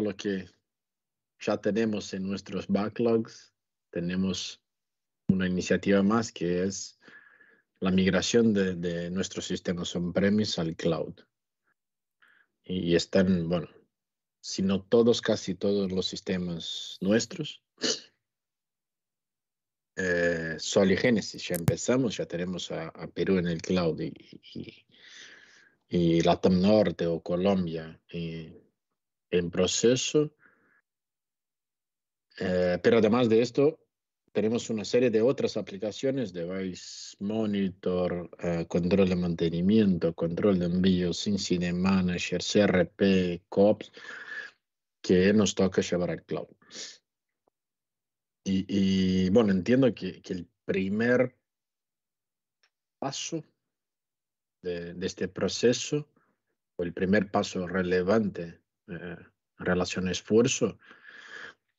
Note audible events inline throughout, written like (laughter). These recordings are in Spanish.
lo que ya tenemos en nuestros backlogs, tenemos una iniciativa más que es la migración de, nuestros sistemas on-premise al cloud. Y, están, bueno, si no todos, casi todos los sistemas nuestros. (sniffs) Eh, Sol y Génesis, ya empezamos, ya tenemos a, Perú en el cloud y, y, y Latam Norte o Colombia. Y, en proceso. Eh, pero además de esto, tenemos una serie de otras aplicaciones, Device Monitor, eh, control de mantenimiento, control de envíos, Incident Manager, CRP, COPS, que nos toca llevar al cloud. Y, bueno, entiendo que, el primer paso de, de este proceso, o el primer paso relevante eh, relación esfuerzo,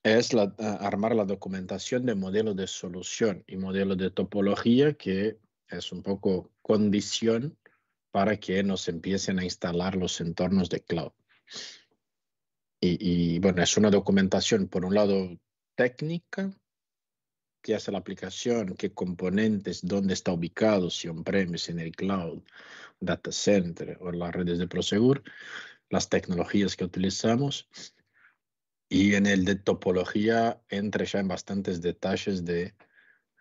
es armar la documentación de modelos de solución y modelos de topología, que es un poco condición para que nos empiecen a instalar los entornos de cloud. Y, bueno, es una documentación, por un lado, técnica, que hace la aplicación, qué componentes, dónde está ubicado, si on-premise, en el cloud, data center o las redes de Prosegur, las tecnologías que utilizamos. Y en el de topología entra ya en bastantes detalles de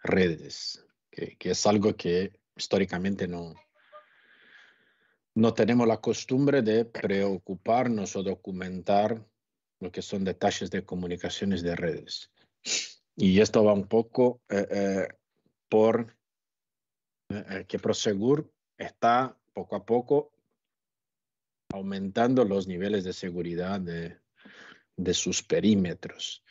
redes, que, que, es algo que históricamente no, no tenemos la costumbre de preocuparnos o documentar lo que son detalles de comunicaciones de redes. Y esto va un poco eh, eh, por eh, que Prosegur está poco a poco aumentando los niveles de seguridad de, sus perímetros.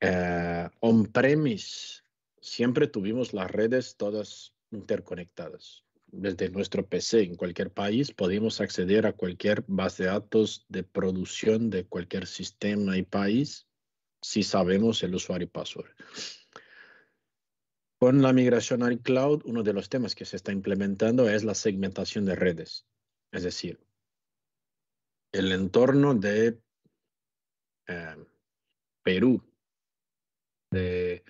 Eh, on-premise, siempre tuvimos las redes todas interconectadas. Desde nuestro PC en cualquier país podíamos acceder a cualquier base de datos de producción de cualquier sistema y país si sabemos el usuario y password. Con la migración al cloud, uno de los temas que se está implementando es la segmentación de redes. Es decir, el entorno de eh, Perú, de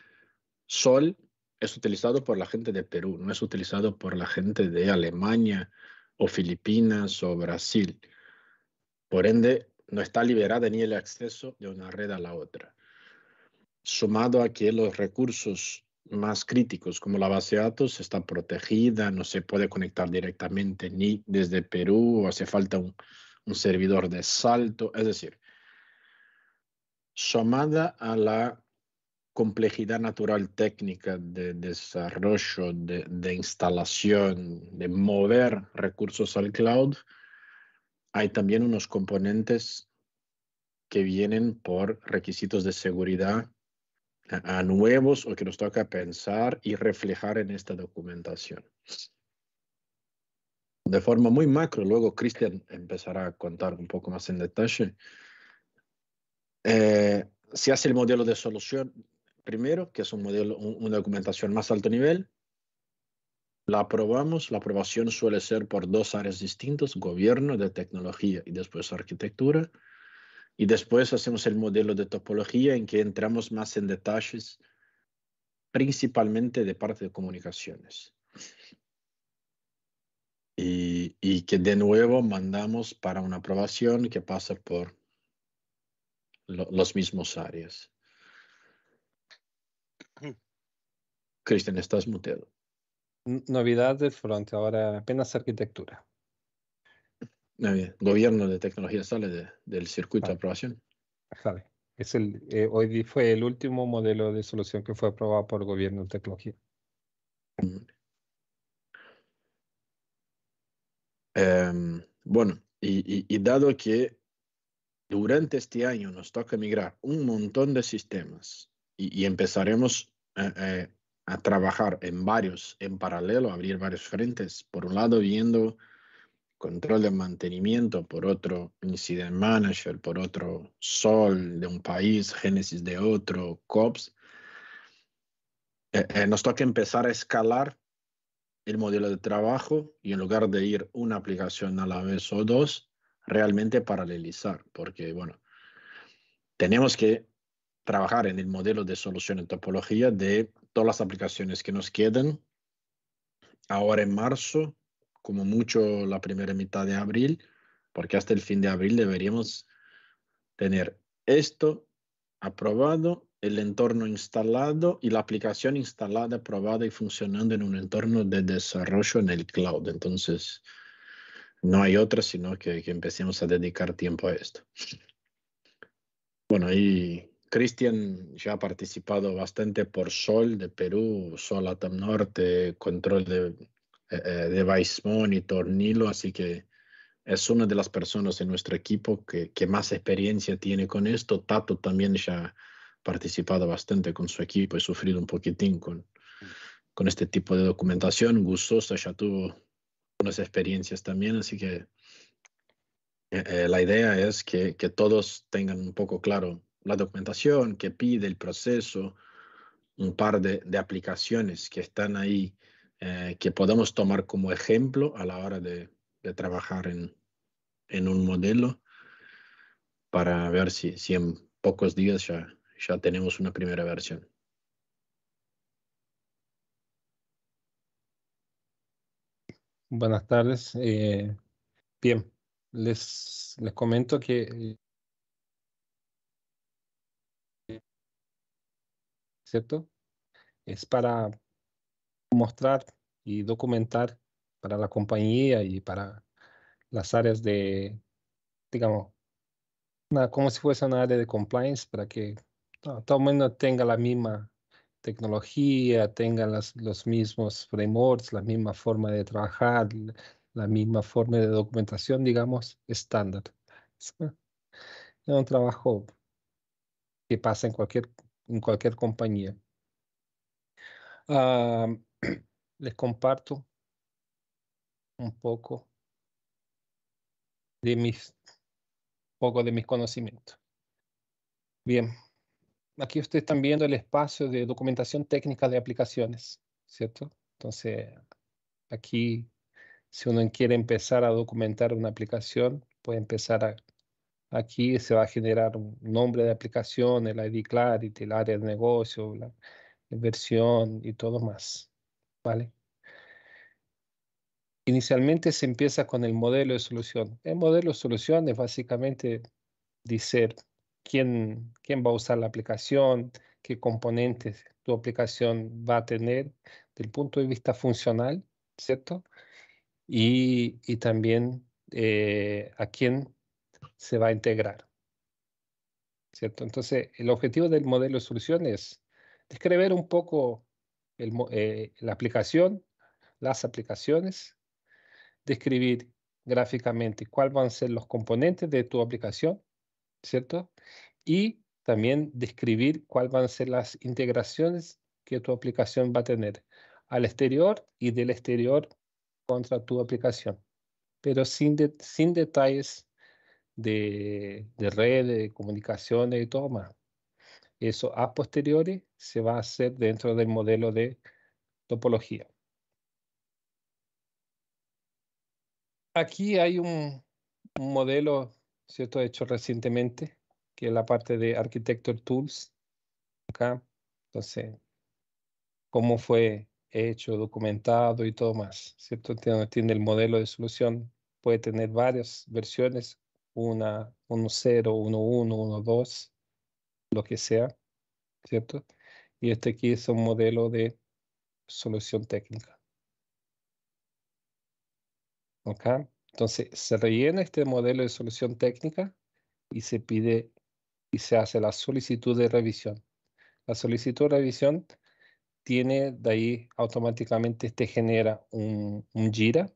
Sol, es utilizado por la gente de Perú, no es utilizado por la gente de Alemania o Filipinas o Brasil. Por ende, no está liberada ni el acceso de una red a la otra. Sumado a que los recursos más críticos, como la base de datos, está protegida, no se puede conectar directamente ni desde Perú, o hace falta un, un servidor de salto, es decir, sumada a la complejidad natural técnica de desarrollo, de, instalación, de mover recursos al cloud, hay también unos componentes que vienen por requisitos de seguridad a nuevos o que nos toca pensar y reflejar en esta documentación de forma muy macro, luego Cristian empezará a contar un poco más en detalle, eh, se hace el modelo de solución primero, que es un modelo, una documentación más alto nivel, la aprobamos, la aprobación suele ser por dos áreas distintas, gobierno de tecnología y después arquitectura, y después hacemos el modelo de topología en que entramos más en detalles, principalmente de parte de comunicaciones y, que de nuevo mandamos para una aprobación que pasa por los mismos áreas. Cristian, estás muteado. Novedad de frente ahora apenas arquitectura. Gobierno de tecnología sale del circuito de aprobación. Es el, eh, hoy fue el último modelo de solución que fue aprobado por gobierno de tecnología. Em, bueno, y, dado que durante este año nos toca migrar un montón de sistemas y, empezaremos eh, eh, a trabajar en varios, en paralelo, abrir varios frentes. Por un lado, viendo control de mantenimiento, por otro, incident manager, por otro, sol de un país, génesis de otro, COPS. Eh, nos toca empezar a escalar el modelo de trabajo y en lugar de ir una aplicación a la vez o dos, realmente paralelizar, porque bueno, tenemos que trabajar en el modelo de solución en topología de todas las aplicaciones que nos quedan ahora en marzo, como mucho la primera mitad de abril, porque hasta el fin de abril deberíamos tener esto aprobado el entorno instalado y la aplicación instalada, probada y funcionando en un entorno de desarrollo en el cloud. Entonces, no hay otra sino que, que empecemos a dedicar tiempo a esto. Bueno, y Cristian ya ha participado bastante por Sol de Perú, Sol Atom Norte, control de eh, eh Device Monitor, Nilo, así que es una de las personas en nuestro equipo que, que más experiencia tiene con esto. Tato también ya participado bastante con su equipo y sufrido un poquitín con, mm. con este tipo de documentación. Gustosa ya tuvo unas experiencias también, así que eh, eh, la idea es que, que, todos tengan un poco claro la documentación, que pide el proceso, un par de, de aplicaciones que están ahí eh, que podamos tomar como ejemplo a la hora de, de trabajar en, en, un modelo para ver si, si en pocos días ya ya tenemos una primera versión. Buenas tardes. Eh, bien, les, les comento que... ¿Cierto? Es para mostrar y documentar para la compañía y para las áreas de, digamos, como si fuese una área de compliance para que todo el mundo tenga la misma tecnología, tenga los mismos frameworks, la misma forma de trabajar, la misma forma de documentación, digamos, estándar. Es un trabajo que pasa en cualquier, en cualquier compañía. Ah, (clears throat) les comparto un poco de mis, poco de mis conocimientos. Bien aquí ustedes están viendo el espacio de documentación técnica de aplicaciones, ¿cierto? Entonces, aquí, si uno quiere empezar a documentar una aplicación, puede empezar a, aquí, se va a generar un nombre de aplicación, el ID Clarity, el área de negocio, la, la versión y todo más, ¿vale? Inicialmente se empieza con el modelo de solución. El modelo de solución es básicamente decir, quién, quién va a usar la aplicación, qué componentes tu aplicación va a tener del punto de vista funcional, ¿cierto? Y, y también eh, a quién se va a integrar, ¿cierto? Entonces, el objetivo del modelo de solución es describir un poco eh, la aplicación, las aplicaciones, describir gráficamente cuáles van a ser los componentes de tu aplicación, ¿cierto? Y también describir cuáles van a ser las integraciones que tu aplicación va a tener al exterior y del exterior contra tu aplicación, pero sin, sin detalles de, de red, de comunicaciones y todo más. Eso a posteriori se va a hacer dentro del modelo de topología. Aquí hay un, un modelo ¿cierto? Hecho recientemente, que es la parte de Architecture Tools. Acá, entonces, cómo fue hecho, documentado y todo más, ¿cierto? Tiene, el modelo de solución, puede tener varias versiones, una 1.0, 1.1, 1.2, lo que sea, ¿cierto? Y este aquí es un modelo de solución técnica. Acá. Entonces, se rellena este modelo de solución técnica y se pide y se hace la solicitud de revisión. La solicitud de revisión tiene de ahí automáticamente, este genera un, JIRA, gira,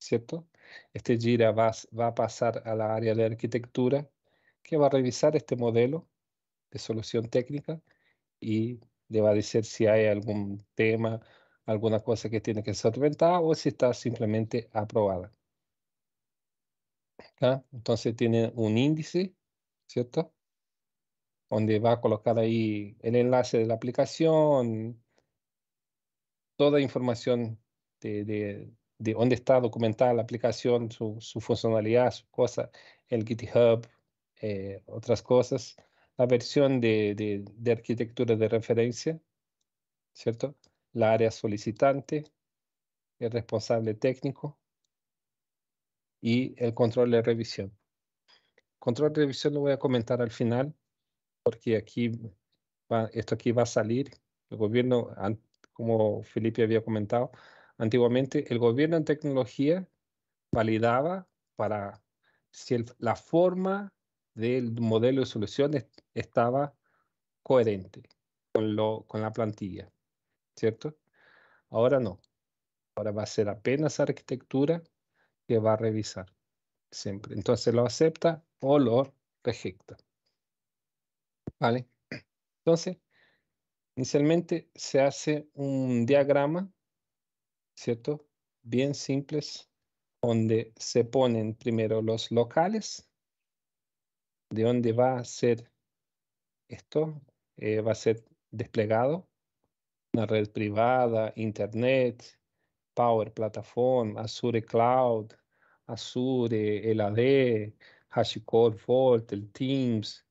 ¿cierto? Este gira va, va a pasar a la área de arquitectura que va a revisar este modelo de solución técnica y le va a decir si hay algún tema, alguna cosa que tiene que ser o si está simplemente aprobada. Entonces tiene un índice, ¿cierto? Donde va a colocar ahí el enlace de la aplicación, toda información de, de, dónde está documentada la aplicación, su, funcionalidad, su cosa, el GitHub, eh, otras cosas, la versión de, de, arquitectura de referencia, ¿cierto? La área solicitante, el responsable técnico, y el control de revisión. Control de revisión lo voy a comentar al final, porque aquí esto aquí va a salir. El gobierno, como Felipe había comentado, antiguamente el gobierno en tecnología validaba para si la forma del modelo de solución estaba coherente con, lo, con la plantilla, ¿cierto? Ahora no. Ahora va a ser apenas arquitectura va a revisar siempre. Entonces lo acepta o lo rejecta. ¿Vale? Entonces, inicialmente se hace un diagrama, ¿cierto? Bien simples, donde se ponen primero los locales, de dónde va a ser esto, eh, va a ser desplegado, una red privada, internet, Power Platform, Azure Cloud, Azure, el AD, HashiCorp, Vault, el Teams,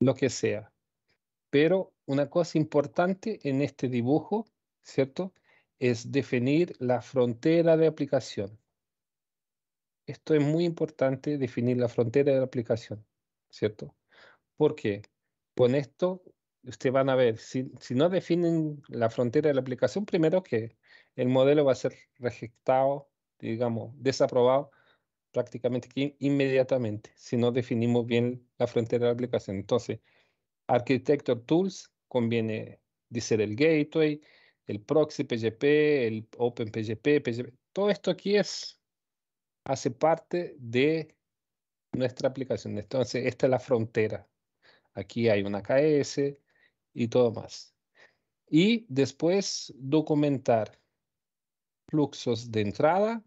lo que sea. Pero una cosa importante en este dibujo, ¿cierto? Es definir la frontera de aplicación. Esto es muy importante, definir la frontera de la aplicación, ¿cierto? Porque con esto, ustedes van a ver, si, si no definen la frontera de la aplicación, primero que el modelo va a ser rejectado, digamos, desaprobado prácticamente aquí, inmediatamente si no definimos bien la frontera de la aplicación. Entonces, Architecture Tools conviene decir el gateway, el proxy PGP, el OpenPGP, PGP. Todo esto aquí es, hace parte de nuestra aplicación. Entonces, esta es la frontera. Aquí hay una KS y todo más. Y después documentar fluxos de entrada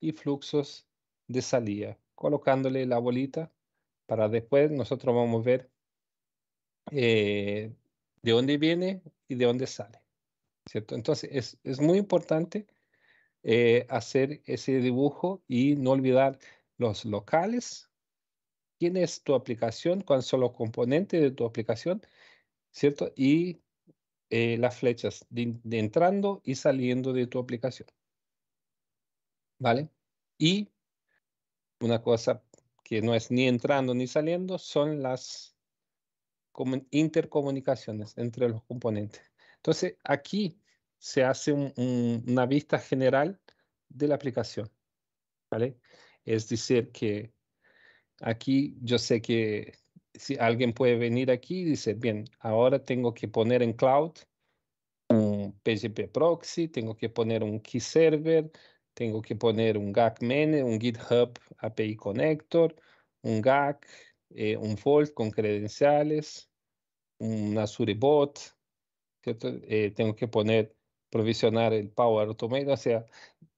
y flujos de salida, colocándole la bolita para después nosotros vamos a ver eh, de dónde viene y de dónde sale. ¿cierto? Entonces es, muy importante eh, hacer ese dibujo y no olvidar los locales, quién es tu aplicación, cuáles solo componente de tu aplicación, ¿cierto? Y eh, las flechas de entrando y saliendo de tu aplicación. ¿Vale? Y una cosa que no es ni entrando ni saliendo, son las intercomunicaciones entre los componentes. Entonces, aquí se hace una vista general de la aplicación. ¿vale? Es decir, que aquí yo sé que si alguien puede venir aquí y dice, bien, ahora tengo que poner en cloud un PGP proxy, tengo que poner un key server, tengo que poner un GAC men, un GitHub API Connector, un GAC, eh, un Vault con credenciales, un Azure Bot, eh, tengo que poner, provisionar el Power Automate, o sea,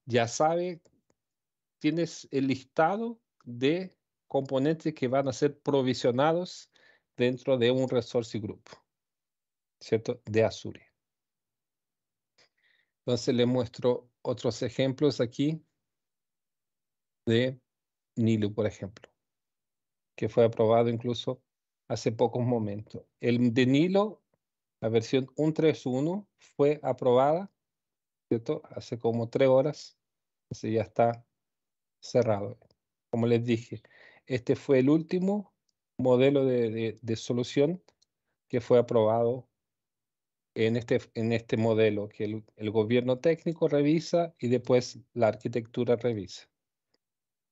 ya sabe, tienes el listado de componentes que van a ser provisionados dentro de un resource group, ¿cierto? De Azure. Entonces le muestro otros ejemplos aquí de Nilo, por ejemplo, que fue aprobado incluso hace pocos momentos. El de Nilo, la versión 1.3.1, fue aprobada, ¿cierto? Hace como tres horas, así ya está cerrado. Como les dije, este fue el último modelo de solución que fue aprobado en este, en este modelo, que el, gobierno técnico revisa y después la arquitectura revisa.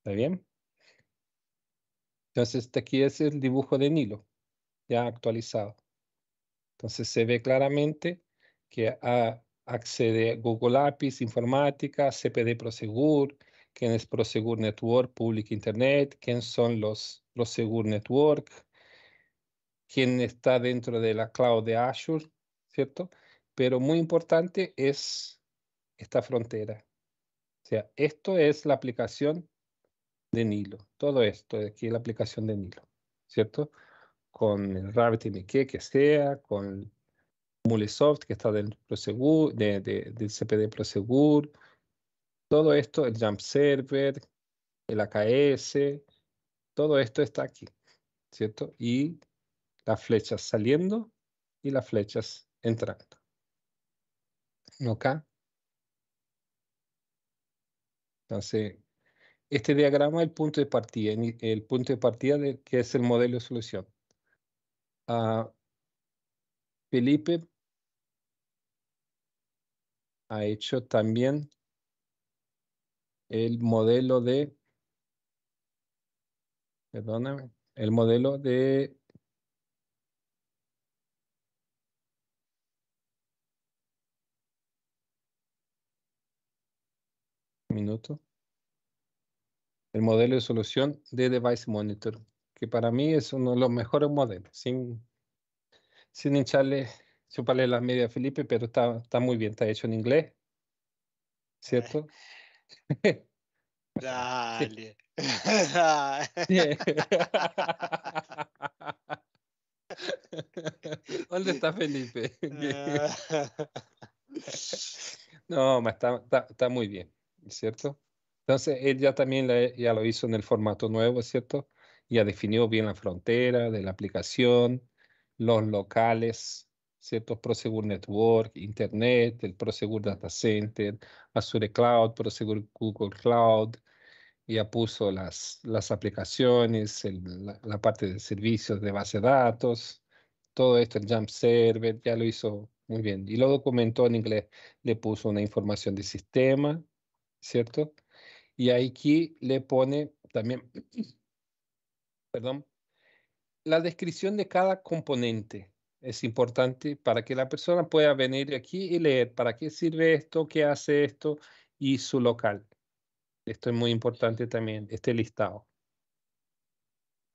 ¿Está bien? Entonces, este aquí es el dibujo de Nilo, ya actualizado. Entonces, se ve claramente que a, accede Google APIs, informática, CPD Prosegur, quién es Prosegur Network, Public Internet, quién son los Prosegur Network, quién está dentro de la cloud de Azure, ¿cierto? Pero muy importante es esta frontera. O sea, esto es la aplicación de Nilo. Todo esto aquí es la aplicación de Nilo, ¿cierto? Con el RabbitMQ que sea, con Mulesoft que está del CPD Prosegur, todo esto, el Jump Server, el AKS, todo esto está aquí, ¿cierto? Y las flechas saliendo y las flechas entrando. acá Entonces, este diagrama es el punto de partida, el punto de partida de, que es el modelo de solución. Ah, Felipe ha hecho también el modelo de, perdóname, el modelo de minuto. El modelo de solución de Device Monitor, que para mí es uno de los mejores modelos, sin, sin hincharle, chuparle la media a Felipe, pero está, muy bien, está hecho en inglés, ¿cierto? (laughs) Dale. (laughs) ¿Dónde está Felipe? (laughs) no, está muy bien. ¿cierto? Entonces, él ya también ya lo hizo en el formato nuevo, ¿cierto? Ya definió bien la frontera de la aplicación, los locales, ¿cierto? Prosegur Network, Internet, el Prosegur Data Center, Azure Cloud, Prosegur Google Cloud, ya puso las, las aplicaciones, la, la, parte de servicios de base de datos, todo esto, el Jump Server, ya lo hizo muy bien. Y lo documentó en inglés, le puso una información de sistema, ¿cierto? Y aquí le pone también, (clears throat) perdón, la descripción de cada componente es importante para que la persona pueda venir aquí y leer para qué sirve esto, qué hace esto y su local. Esto es muy importante también, este listado.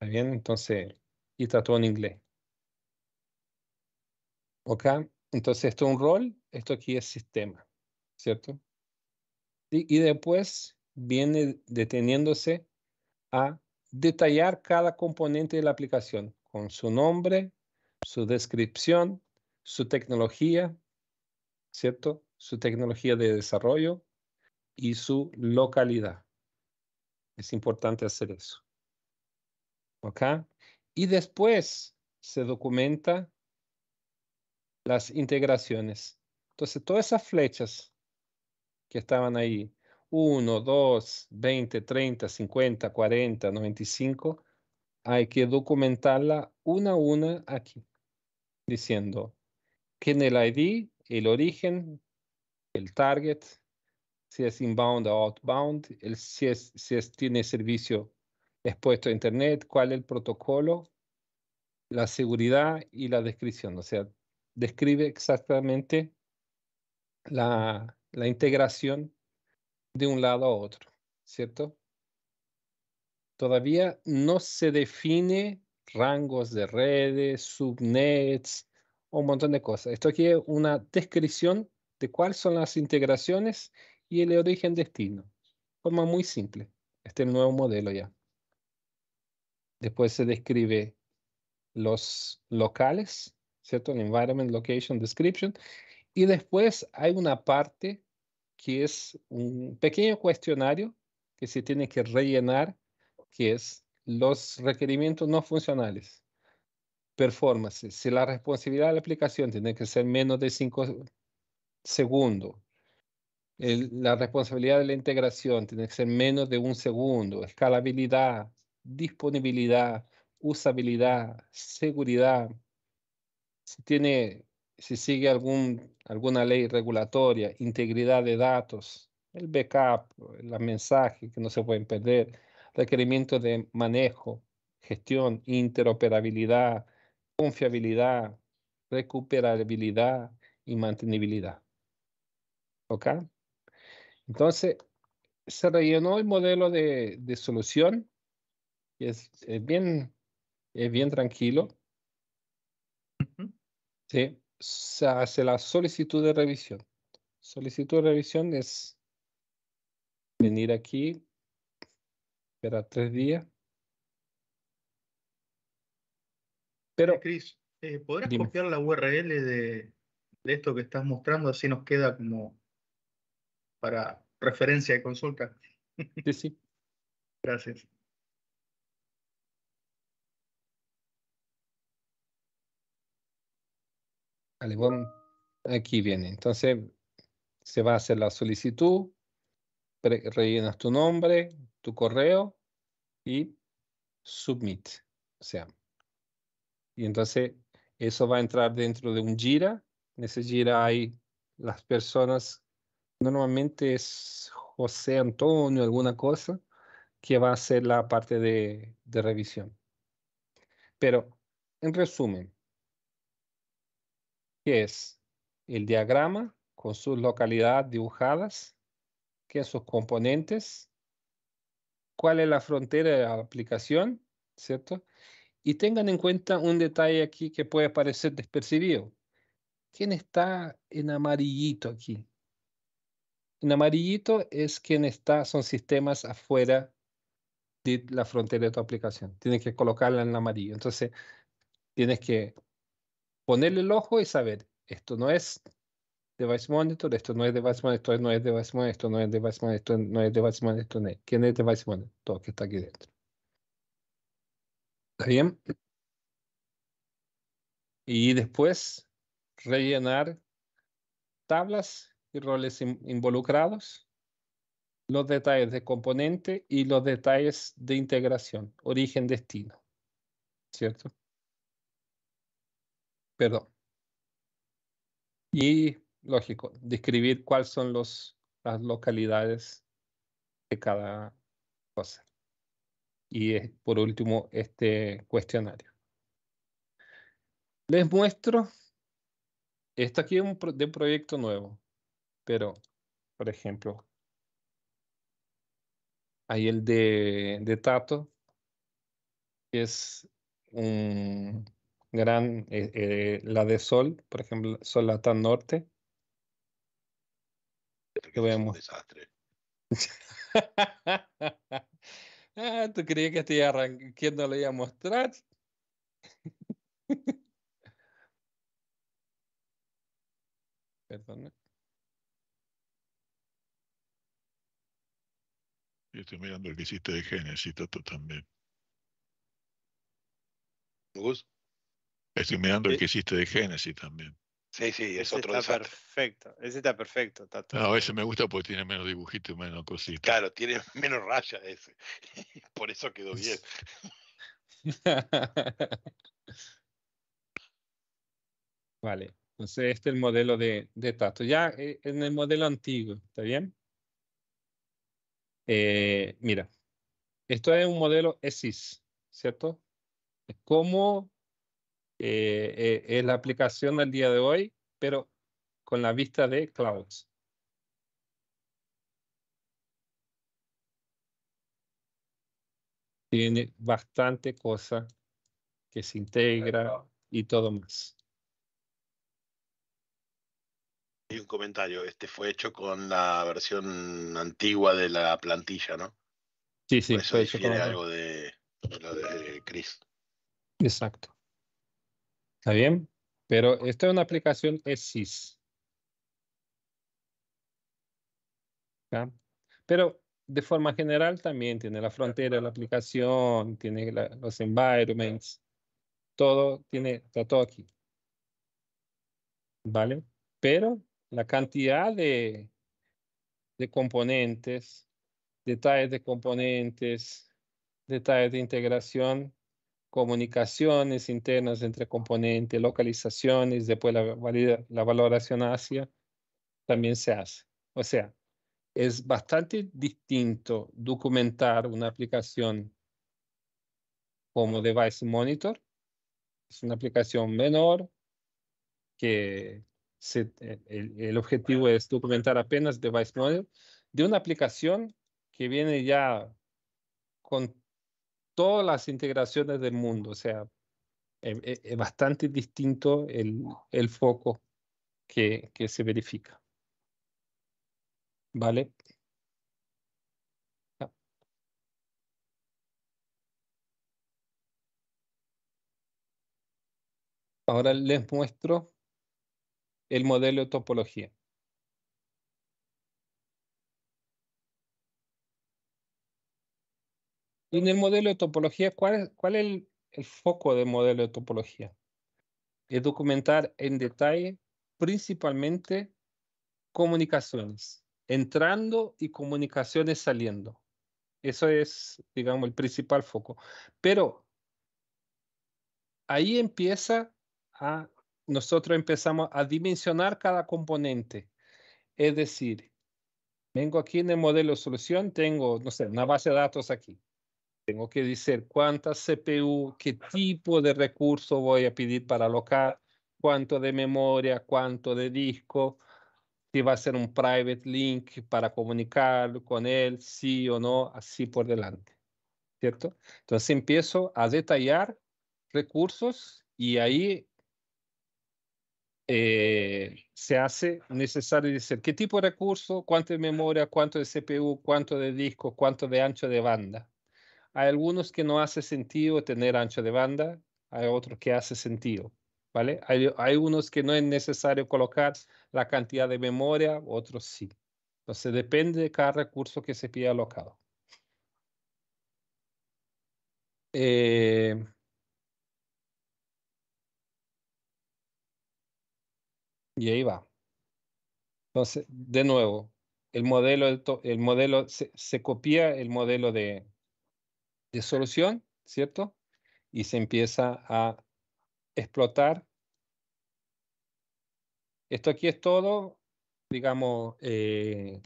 ¿Está bien? Entonces, y está todo en inglés. ¿Ok? Entonces, esto es un rol, esto aquí es sistema, ¿cierto? y después viene deteniéndose a detallar cada componente de la aplicación con su nombre, su descripción, su tecnología, ¿cierto? Su tecnología de desarrollo y su localidad. Es importante hacer eso. Y después se documenta las integraciones. Entonces, todas esas flechas que estaban ahí, 1, 2, 20, 30, 50, 40, 95, hay que documentarla una a una aquí, diciendo que en el ID, el origen, el target, si es inbound o outbound, el, si, es, si es, tiene servicio expuesto a Internet, cuál es el protocolo, la seguridad y la descripción. O sea, describe exactamente la, la integración de un lado a otro, ¿cierto? Todavía no se define rangos de redes, subnets, un montón de cosas. Esto aquí es una descripción de cuáles son las integraciones y el origen destino. Forma muy simple. Este es el nuevo modelo ya. Después se describe los locales, ¿cierto? El environment Location Description. Y después hay una parte que es un pequeño cuestionario que se tiene que rellenar, que es los requerimientos no funcionales. Performance, si la responsabilidad de la aplicación tiene que ser menos de 5 segundos, la responsabilidad de la integración tiene que ser menos de un segundo, escalabilidad, disponibilidad, usabilidad, seguridad, si tiene si sigue algún, alguna ley regulatoria, integridad de datos, el backup, los mensajes que no se pueden perder, requerimiento de manejo, gestión, interoperabilidad, confiabilidad, recuperabilidad y mantenibilidad. ¿Ok? Entonces, se rellenó el modelo de, solución, es, bien, es bien tranquilo. Sí se hace la solicitud de revisión. Solicitud de revisión es venir aquí, esperar tres días. Pero, Cris, eh, ¿podrás copiar la URL de, de esto que estás mostrando? Así nos queda como para referencia de consulta. Sí, sí. Gracias. aquí viene. Entonces, se va a hacer la solicitud, rellenas tu nombre, tu correo y submit. O sea, y entonces eso va a entrar dentro de un gira. En ese Jira hay las personas, normalmente es José Antonio, alguna cosa, que va a hacer la parte de revisión. Pero, en resumen, que es el diagrama con sus localidades dibujadas, que sus componentes, cuál es la frontera de la aplicación, ¿cierto? Y tengan en cuenta un detalle aquí que puede parecer despercibido. ¿Quién está en amarillito aquí? En amarillito es quien está, son sistemas afuera de la frontera de tu aplicación. Tienes que colocarla en amarillo. Entonces, tienes que ponerle el ojo y saber, esto no es device monitor, esto no es device monitor, esto no es device monitor, esto no es device monitor, esto no es device monitor, esto no es. ¿Quién es device monitor? Todo que está aquí dentro. ¿Está bien? Y después rellenar tablas y roles involucrados, los detalles de componente y los detalles de integración, origen, destino. ¿Cierto? Perdón. Y, lógico, describir cuáles son los, las localidades de cada cosa. Y eh, por último, este cuestionario. Les muestro. Esto aquí es un de proyecto nuevo, pero, por ejemplo, hay el de, de Tato, que es un gran, eh, eh, la de Sol, por ejemplo, Sol Latam Norte. Que voy a un desastre. (laughs) ah, ¿Tú creías que estoy quién no iba a mostrar? (laughs) Perdón. Yo estoy mirando el que hiciste de Génesis, tú también. ¿Vos? Estoy mirando el eh, que hiciste de Génesis también. Sí, sí, es ese otro está perfecto. Ese está perfecto. Tato. no, ese me gusta porque tiene menos dibujitos y menos cositas. Claro, tiene (laughs) menos raya ese. (laughs) Por eso quedó bien. (laughs) vale, entonces este es el modelo de, Tato. Ya eh, en el modelo antiguo, ¿está bien? Eh, mira, esto es un modelo ESIS, ¿cierto? Es como eh, eh, es la aplicación del día de hoy, pero con la vista de clouds. Tiene bastante cosa que se integra y todo más. Hay un comentario, este fue hecho con la versión antigua de la plantilla, ¿no? Sí, sí, eso algo de, de de Chris. Exacto. ¿Está bien? Pero esta es una aplicación SIS. ¿Ya? Pero de forma general también tiene la frontera, la aplicación, tiene los environments, todo tiene, está todo aquí. ¿Vale? Pero la cantidad de, de componentes, detalles de componentes, detalles de integración, comunicaciones internas entre componentes, localizaciones, después la, la valoración hacia, también se hace. O sea, es bastante distinto documentar una aplicación como Device Monitor. Es una aplicación menor que e, el, el, objetivo es documentar apenas Device Monitor de una aplicación que viene ya con todas las integraciones del mundo. O sea, es, bastante distinto el, foco que, se verifica. ¿Vale? Ahora les muestro el modelo de topología. en el modelo de topología, ¿cuál es, el, el foco del modelo de topología? Es documentar en detalle principalmente comunicaciones, entrando y comunicaciones saliendo. Eso es, digamos, el principal foco. Pero ahí empieza a, nosotros empezamos a dimensionar cada componente. Es decir, vengo aquí en el modelo de solución, tengo, no sé, una base de datos aquí. Tengo que decir cuánta CPU, qué tipo de recurso voy a pedir para alocar, cuánto de memoria, cuánto de disco, si va a ser un private link para comunicar con él, sí o no, así por delante. ¿Cierto? Entonces empiezo a detallar recursos y ahí eh, se hace necesario decir qué tipo de recurso, cuánto de memoria, cuánto de CPU, cuánto de disco, cuánto de ancho de banda. Hay algunos que no hace sentido tener ancho de banda, hay otros que hace sentido, ¿vale? Hay, unos que no es necesario colocar la cantidad de memoria, otros sí. Entonces depende de cada recurso que se pida alocado. Eh, y ahí va. Entonces, de nuevo, el modelo, el modelo se, copia el modelo de, de solución, ¿cierto? Y se empieza a explotar. Esto aquí es todo, digamos, eh,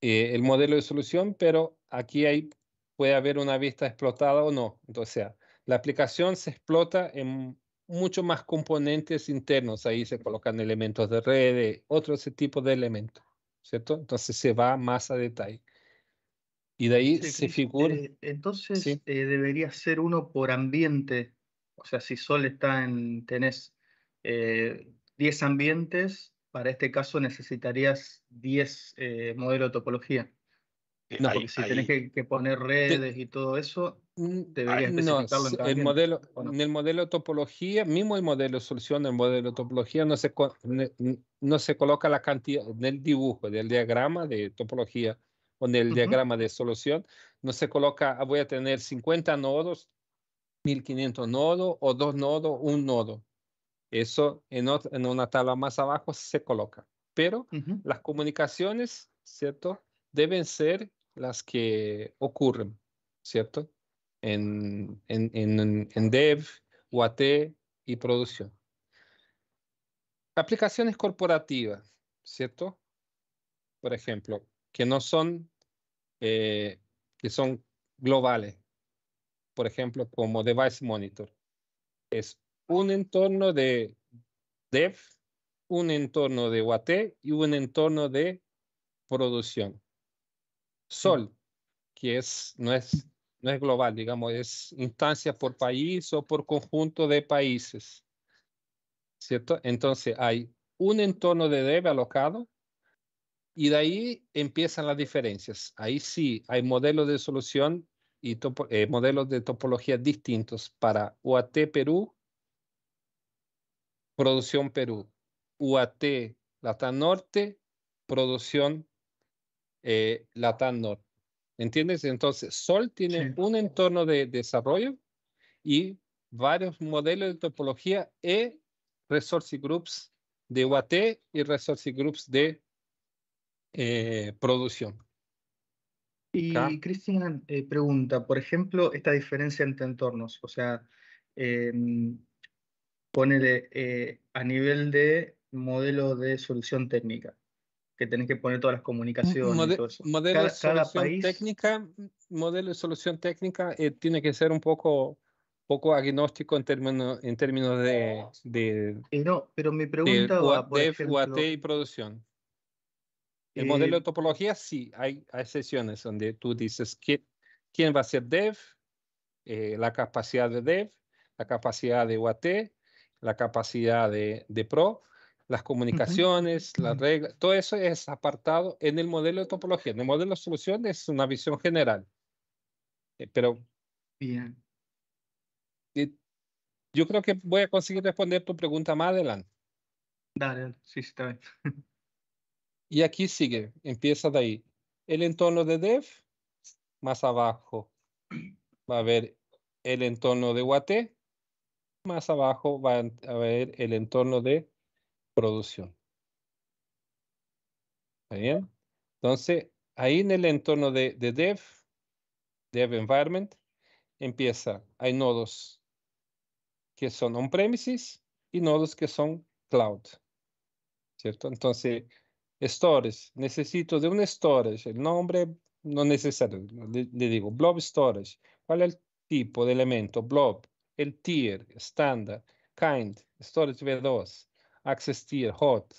eh, el modelo de solución, pero aquí hay, puede haber una vista explotada o no. Entonces, la aplicación se explota en muchos más componentes internos. Ahí se colocan elementos de red, otro ese tipo de elementos, ¿cierto? Entonces se va más a detalle. Y de ahí se figura... Eh, entonces eh, debería ser uno por ambiente. O sea, si Sol está en... tenés 10 eh, ambientes, para este caso necesitarías 10 modelos de topología. No, porque si tenés que, poner redes y todo eso, mm, deberías especificarlo en, el modelo, en el modelo topología, mismo el modelo solución, el modelo topología no se, no se coloca la cantidad del dibujo, del diagrama de topología, o en el diagrama de solución, no se coloca, ah, voy a tener 50 nodos, 1500 nodos o dos nodos, un nodo. Eso en, una tabla más abajo se coloca. Pero las comunicaciones, ¿cierto? Deben ser las que ocurren, ¿cierto? En, en, en, en dev, UAT y producción. Aplicaciones corporativas, ¿cierto? Por ejemplo, que no son, eh, que son globales. Por ejemplo, como Device Monitor. Es un entorno de dev, un entorno de UAT y un entorno de producción. Sol, que es, no, es, no es global, digamos, es instancia por país o por conjunto de países. ¿Cierto? Entonces hay un entorno de dev alocado, y de ahí empiezan las diferencias. Ahí sí hay modelos de solución y eh, modelos de topología distintos para UAT Perú, Producción Perú, UAT latán Norte, Producción latán eh, Latam Norte. ¿Entiendes? Entonces, Sol tiene un entorno de desarrollo y varios modelos de topología e resource groups de UAT y resource groups de eh, producción. Y Cristian eh, pregunta, por ejemplo, esta diferencia entre entornos, o sea, em, eh, ponele a nivel de modelo de solución técnica, que tenés que poner todas las comunicaciones. Modelo de solución técnica, modelo de solución técnica eh, tiene que ser un poco poco agnóstico en términos en términos de, no pero mi pregunta va, por y producción el modelo de eh, topología, sí, hay, hay sesiones donde tú dices que, quién va a ser dev, eh, la capacidad de dev, la capacidad de UAT, la capacidad de, pro, las comunicaciones, las reglas, todo eso es apartado en el modelo de topología. En el modelo de solución es una visión general. Eh, pero. Bien. yo creo que voy a conseguir responder tu pregunta más adelante. Dale, sí, está bien. (laughs) Y aquí sigue, empieza de ahí. El entorno de Dev, más abajo va a haber el entorno de UAT, más abajo va a haber el entorno de producción. ¿Está bien? Entonces, ahí en el entorno de, de dev, dev environment, empieza, hay nodos que son on-premises y nodos que son cloud. ¿Cierto? Entonces, Storage. Necesito de un storage. El nombre no necesario. Le, digo blob storage. ¿Cuál es el tipo de elemento? Blob. El tier, estándar. Kind, storage V2. Access tier, hot.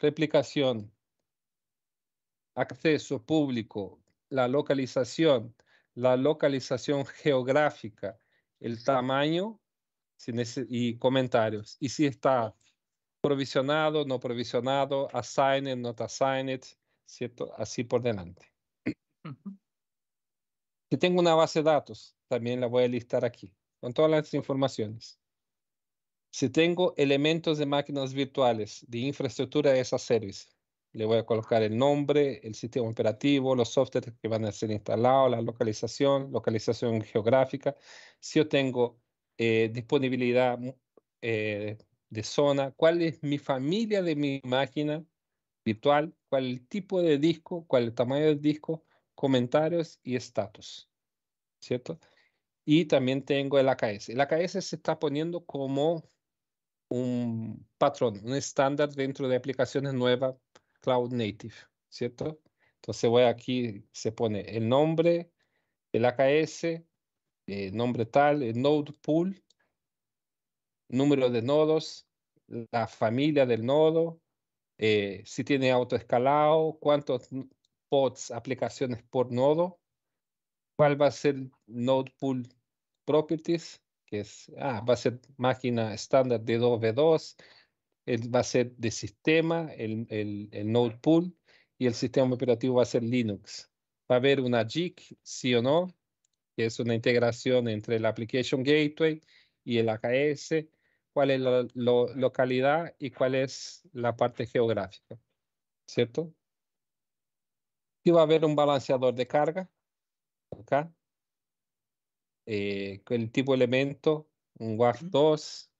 Replicación. Acceso público. La localización. La localización geográfica. El tamaño y comentarios. Y si está provisionado, no provisionado, assigned, not assigned, ¿cierto? Así por delante. Si tengo una base de datos, también la voy a listar aquí, con todas las informaciones. Si tengo elementos de máquinas virtuales de infraestructura de esa service, le voy a colocar el nombre, el sistema operativo, los softwares que van a ser instalados, la localización, localización geográfica. Si yo tengo eh, disponibilidad eh, de zona, cuál es mi familia de mi máquina virtual, cuál es el tipo de disco, cuál es el tamaño del disco, comentarios y estatus, ¿cierto? Y también tengo el AKS. El AKS se está poniendo como un patrón, un estándar dentro de aplicaciones nuevas cloud native, ¿cierto? Entonces voy aquí, se pone el nombre, el AKS, el eh, nombre tal, el node pool, número de nodos, la familia del nodo, eh, si tiene autoescalado, cuántos pods, aplicaciones por nodo, cuál va a ser node pool properties, que es, ah, va a ser máquina estándar de 2v2, va a ser de sistema, el, el, el, node pool, y el sistema operativo va a ser Linux. Va a haber una JIC, sí o no, que es una integración entre el Application Gateway y el AKS, cuál es la localidad y cuál es la parte geográfica, ¿cierto? Aquí va a haber un balanceador de carga, acá, eh, el tipo elemento, un WAF 2.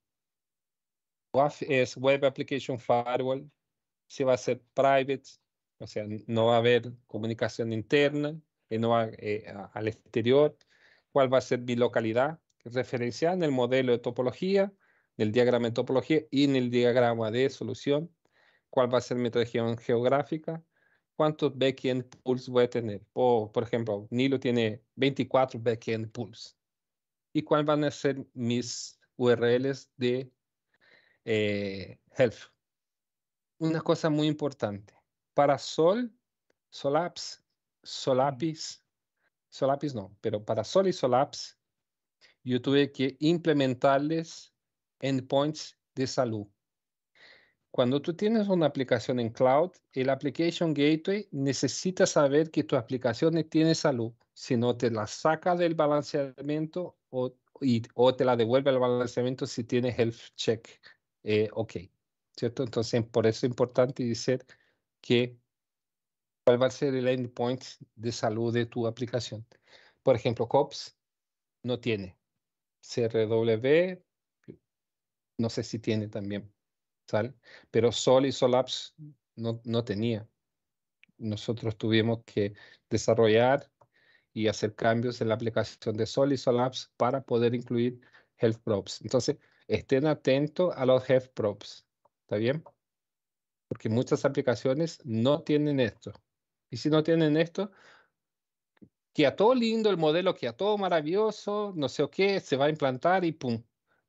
WAF es Web Application Firewall. ¿Si va a ser private, o sea, no va a haber comunicación interna y eh, no eh, al exterior. ¿Cuál va a ser mi localidad? Referenciada en el modelo de topología el diagrama de topología y en el diagrama de solución, cuál va a ser mi región geográfica, cuántos backend pools voy a tener. O, por ejemplo, Nilo tiene 24 backend pools. ¿Y cuáles van a ser mis URLs de eh, health? Una cosa muy importante. Para Sol, Solaps, Solapis, Solapis no, pero para Sol y Solaps, yo tuve que implementarles endpoints de salud. Cuando tú tienes una aplicación en cloud, el Application Gateway necesita saber que tu aplicación tiene salud. Si no, te la saca del balanceamiento o, te la devuelve al balanceamiento si tiene health check. Eh, ok, ¿cierto? Entonces, por eso es importante decir que cuál va a ser el endpoint de salud de tu aplicación. Por ejemplo, COPS no tiene. CRW no sé si tiene también, ¿sale? Pero Sol y Solapps no, no tenía. Nosotros tuvimos que desarrollar y hacer cambios en la aplicación de Sol y Solapps para poder incluir health props. Entonces, estén atentos a los health props, ¿está bien? Porque muchas aplicaciones no tienen esto. Y si no tienen esto, que a todo lindo el modelo, que a todo maravilloso, no sé qué, se va a implantar y pum,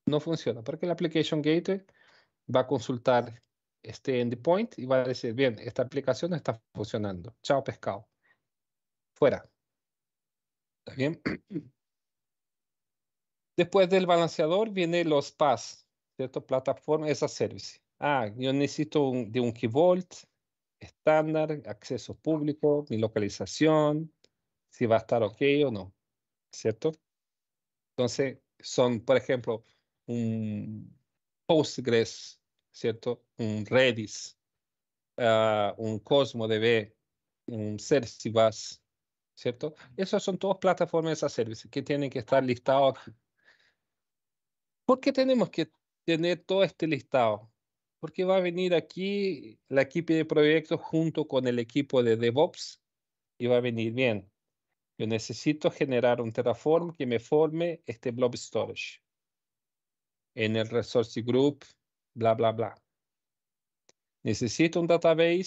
no funciona, porque el Application Gateway va a consultar este endpoint y va a decir, bien, esta aplicación está funcionando. Chao pescado. Fuera. ¿Está bien? (clears throat) Después del balanceador viene los PAS, ¿cierto? Plataforma, esa service. Ah, yo necesito de un key vault, estándar, acceso público, mi localización, si va a estar ok o no, ¿cierto? Entonces, son, por ejemplo, un Postgres, ¿cierto? Un Redis, ah, un CosmoDB, un Cercibus, ¿cierto? Esas son todas plataformas de servicios que tienen que estar listados. ¿Por qué tenemos que tener todo este listado? Porque va a venir aquí la equipo de proyectos junto con el equipo de DevOps y va a venir bien. Yo necesito generar un Terraform que me forme este blob storage en el resource group, bla, bla, bla. Necesito un database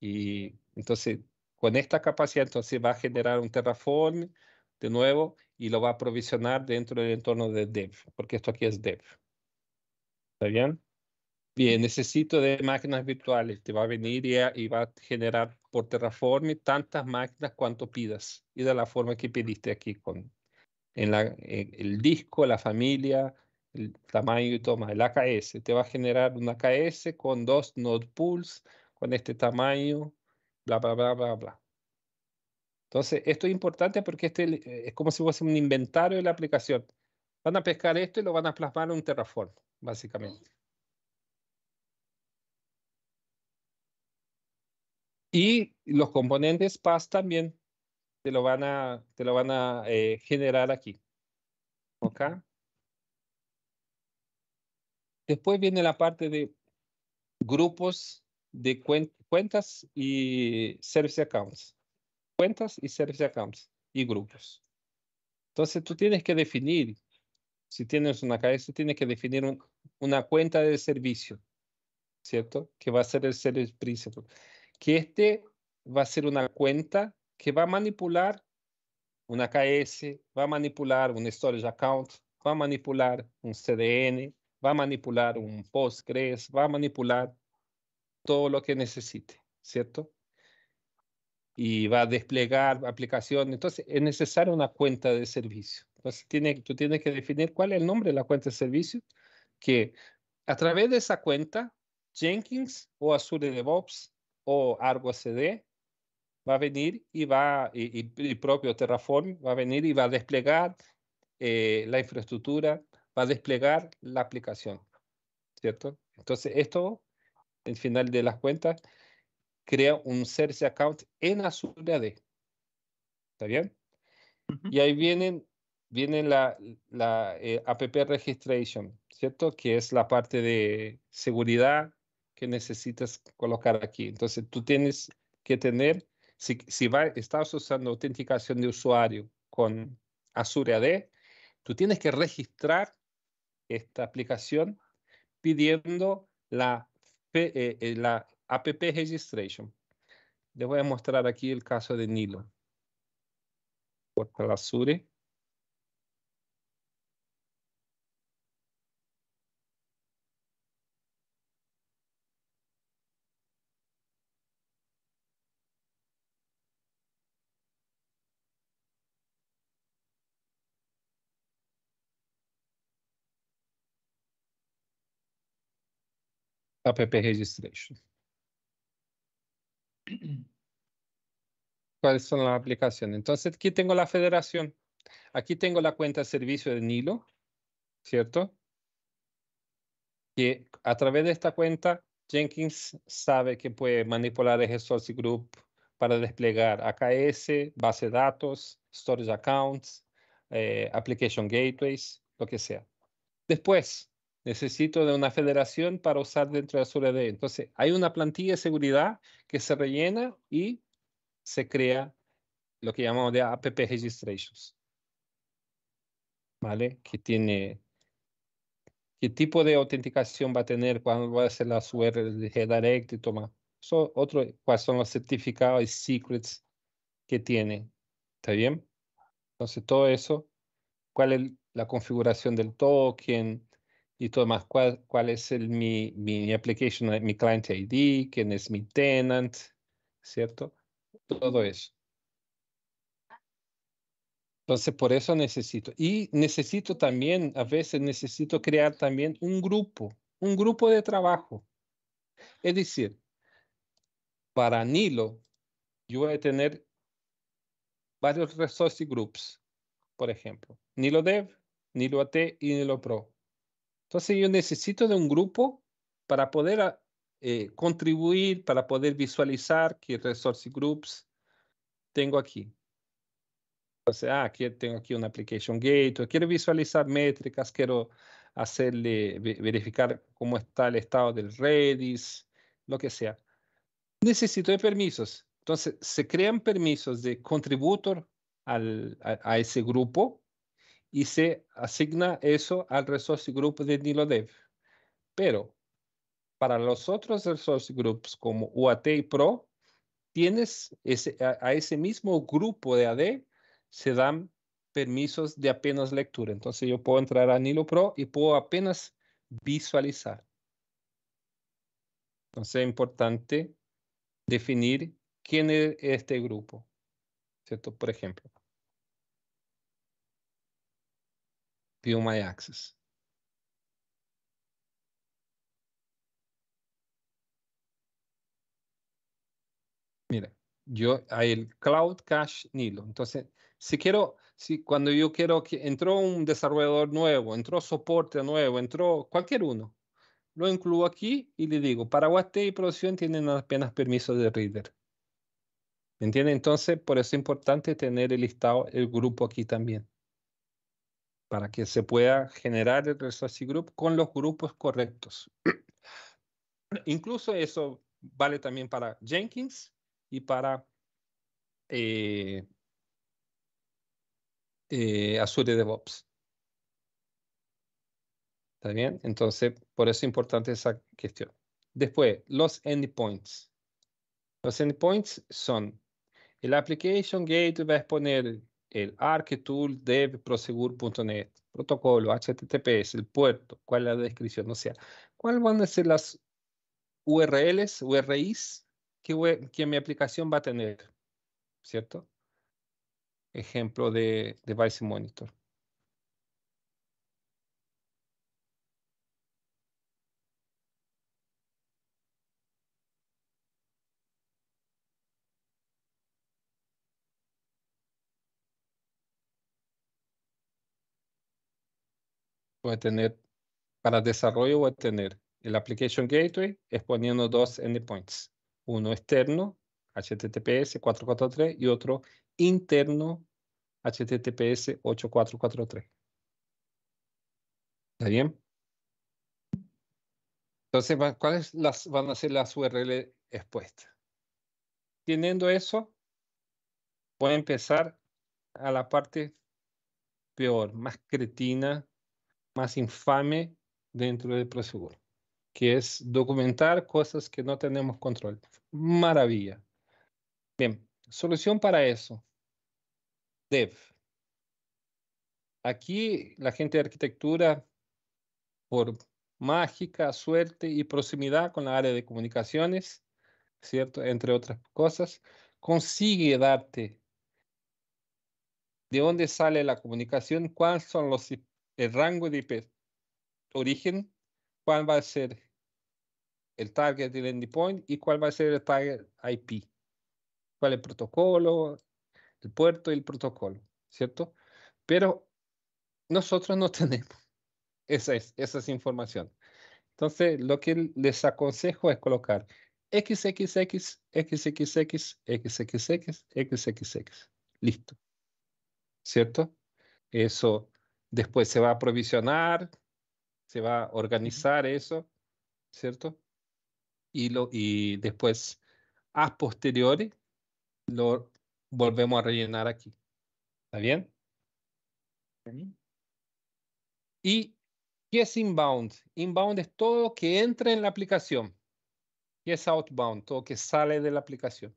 y entonces con esta capacidad entonces va a generar un Terraform de nuevo y lo va a provisionar dentro del entorno de dev, porque esto aquí es dev. ¿Está bien? Bien, necesito de máquinas virtuales. Te va a venir y, y va a generar por Terraform tantas máquinas cuanto pidas y de la forma que pediste aquí con en el disco, la familia, el tamaño y toma, el AKS. Te va a generar un AKS con dos node pools, con este tamaño, bla, bla, bla, bla, bla. Entonces, esto es importante porque este eh, es como si fuese un inventario de la aplicación. Van a pescar esto y lo van a plasmar en un Terraform, básicamente. Y los componentes PAS también te lo van a, te lo van a eh, generar aquí. ¿Ok? Después viene la parte de grupos de cuentas y service accounts. Cuentas y service accounts y grupos. Entonces tú tienes que definir, si tienes una cabeza, tienes que definir una cuenta de servicio, ¿cierto? Que va a ser el service principal. Que este va a ser una cuenta que va a manipular una un va a manipular un storage account, va a manipular un CDN, va a manipular un Postgres, va a manipular todo lo que necesite, ¿cierto? Y va a desplegar aplicaciones. Entonces, es necesaria una cuenta de servicio. Entonces, tiene, tú tienes que definir cuál es el nombre de la cuenta de servicio, que a través de esa cuenta, Jenkins o Azure DevOps o Argo CD va a venir y va, y, propio Terraform va a venir y va a desplegar eh, la infraestructura, va a desplegar la aplicación, ¿cierto? Entonces esto, en final de las cuentas, crea un Service Account en Azure AD. ¿Está bien? Y ahí vienen, viene la, eh, App Registration, ¿cierto? Que es la parte de seguridad que necesitas colocar aquí. Entonces tú tienes que tener si, estás usando autenticación de usuario con Azure AD, tú tienes que registrar esta aplicación pidiendo la, eh, eh, la app registration. Les voy a mostrar aquí el caso de Nilo. la Azure. app registration. ¿Cuáles son las aplicaciones? Entonces, aquí tengo la federación. Aquí tengo la cuenta de servicio de Nilo, ¿cierto? Que a través de esta cuenta, Jenkins sabe que puede manipular el resource group para desplegar AKS, base de datos, storage accounts, eh, application gateways, lo que sea. Después, necesito de una federación para usar dentro de Azure AD. Entonces, hay una plantilla de seguridad que se rellena y se crea lo que llamamos de app registrations. ¿Vale? Que tiene qué tipo de autenticación va a tener cuando va a hacer la URL Direct y toma. otro, cuáles son los certificados y secrets que tiene. ¿Está bien? Entonces, todo eso, cuál es la configuración del token, y más cuál, cuál es el, mi, mi application, eh, mi client ID, quién es mi tenant, ¿cierto? Todo eso. Entonces, por eso necesito. Y necesito también, a veces necesito crear también un grupo, un grupo de trabajo. Es decir, para Nilo, yo voy a tener varios resource groups, por ejemplo, Nilo Dev, Nilo AT y Nilo Pro. Entonces yo necesito de un grupo para poder ah, eh, contribuir, para poder visualizar qué resource groups tengo aquí. O sea, ah, aquí tengo aquí una application gate, quiero visualizar métricas, quiero hacerle verificar cómo está el estado del Redis, lo que sea. Necesito de permisos. Entonces, se crean permisos de contributor al, a ese grupo y se asigna eso al resource group de NiloDev. Pero para los otros resource groups como UAT y PRO, tienes a, a, ese mismo grupo de AD se dan permisos de apenas lectura. Entonces yo puedo entrar a Nilo Pro y puedo apenas visualizar. Entonces es importante definir quién es este grupo, ¿cierto? Por ejemplo. view my Access. Mira, yo hay el Cloud Cache Nilo. Entonces, si quiero, si cuando yo quiero que entró un desarrollador nuevo, entró soporte nuevo, entró cualquier uno, lo incluyo aquí y le digo, para UAT y producción tienen apenas permiso de reader. ¿Me entiende? Entonces, por eso es importante tener el listado, el grupo aquí también para que se pueda generar el resource group con los grupos correctos. (clears throat) Incluso eso vale también para Jenkins y para eh, eh, Azure DevOps. ¿Está bien? Entonces, por eso es importante esa cuestión. Después, los endpoints. Los endpoints son el application gate va a exponer el tool, Dev, Prosegur.net, protocolo, HTTPS, el puerto, cuál es la descripción, o sea, cuáles van a ser las URLs, URIs que, que mi aplicación va a tener, ¿cierto? Ejemplo de Device Monitor. voy a tener, para desarrollo voy a tener el Application Gateway exponiendo dos endpoints. Uno externo, HTTPS 443, y otro interno, HTTPS 8443. ¿Está bien? Entonces, ¿cuáles las, van a ser las URL expuestas? Teniendo eso, voy a empezar a la parte peor, más cretina más infame dentro del proseguro, que es documentar cosas que no tenemos control. Maravilla. Bien, solución para eso. Dev. Aquí la gente de arquitectura, por mágica, suerte y proximidad con la área de comunicaciones, ¿cierto? Entre otras cosas, consigue darte de dónde sale la comunicación, cuáles son los el rango de IP origen, cuál va a ser el target del endpoint y cuál va a ser el target IP. Cuál es el protocolo, el puerto y el protocolo, ¿cierto? Pero nosotros no (laughs) tenemos esa, es, esa información. Entonces, lo que les aconsejo es colocar XXX, XXX, XXX, XXX. Listo. ¿Cierto? Eso después se va a provisionar, se va a organizar eso, ¿cierto? Y, lo, y después, a posteriori, lo volvemos a rellenar aquí. ¿Está bien? ¿Y qué es inbound? Inbound es todo lo que entra en la aplicación. Y es outbound, todo lo que sale de la aplicación.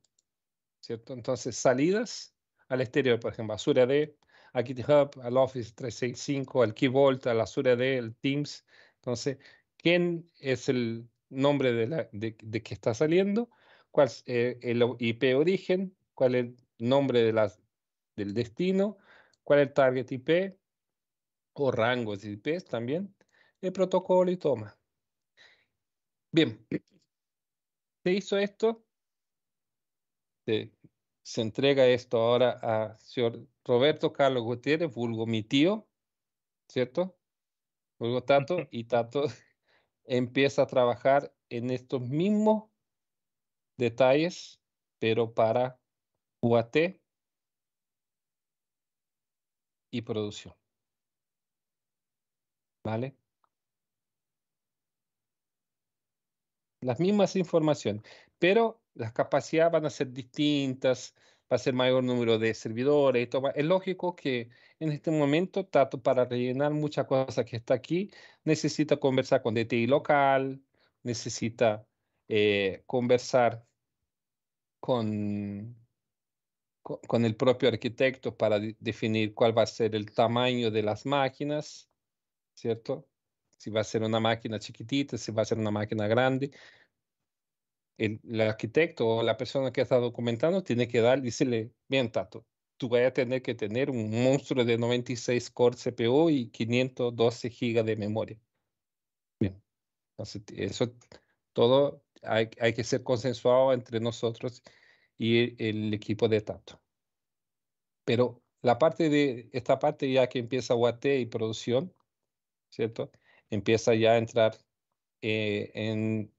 ¿Cierto? Entonces, salidas al exterior, por ejemplo, basura de a GitHub, al Office 365, al Key Vault, la Azure AD, al Teams. Entonces, ¿quién es el nombre de, la, de, que está saliendo? ¿Cuál es eh, el IP origen? ¿Cuál es el nombre de del destino? ¿Cuál es el target IP? O rangos de IPs también. El protocolo y toma. Bien. Se hizo esto. Se, entrega esto ahora a Roberto Carlos Gutiérrez, vulgo mi tío, ¿cierto? Vulgo tanto y tanto. (laughs) empieza a trabajar en estos mismos detalles, pero para UAT y producción. ¿Vale? Las mismas informaciones, pero las capacidades van a ser distintas, va a ser mayor número de servidores. Y Es lógico que en este momento, tanto para rellenar muchas cosas que está aquí, necesita conversar con DTI local, necesita eh, conversar con, con, el propio arquitecto para definir cuál va a ser el tamaño de las máquinas, ¿cierto? Si va a ser una máquina chiquitita, si va a ser una máquina grande el, arquitecto o la persona que está documentando tiene que dar, dísele, bien, Tato, tú vas a tener que tener un monstruo de 96 core CPU y 512 gigas de memoria. Bien, entonces eso todo hay, hay que ser consensuado entre nosotros y el equipo de Tato. Pero la parte de esta parte ya que empieza UAT y producción, ¿cierto? Empieza ya a entrar eh, en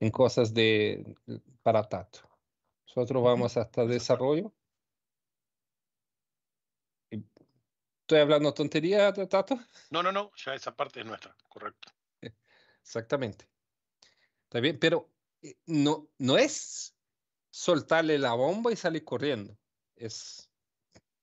en cosas de, para tato. Nosotros vamos hasta desarrollo. ¿Estoy hablando tontería, Tato? No, no, no, ya esa parte es nuestra, correcto. Eh, exactamente. Está bien, pero eh, no, no es soltarle la bomba y salir corriendo. Es,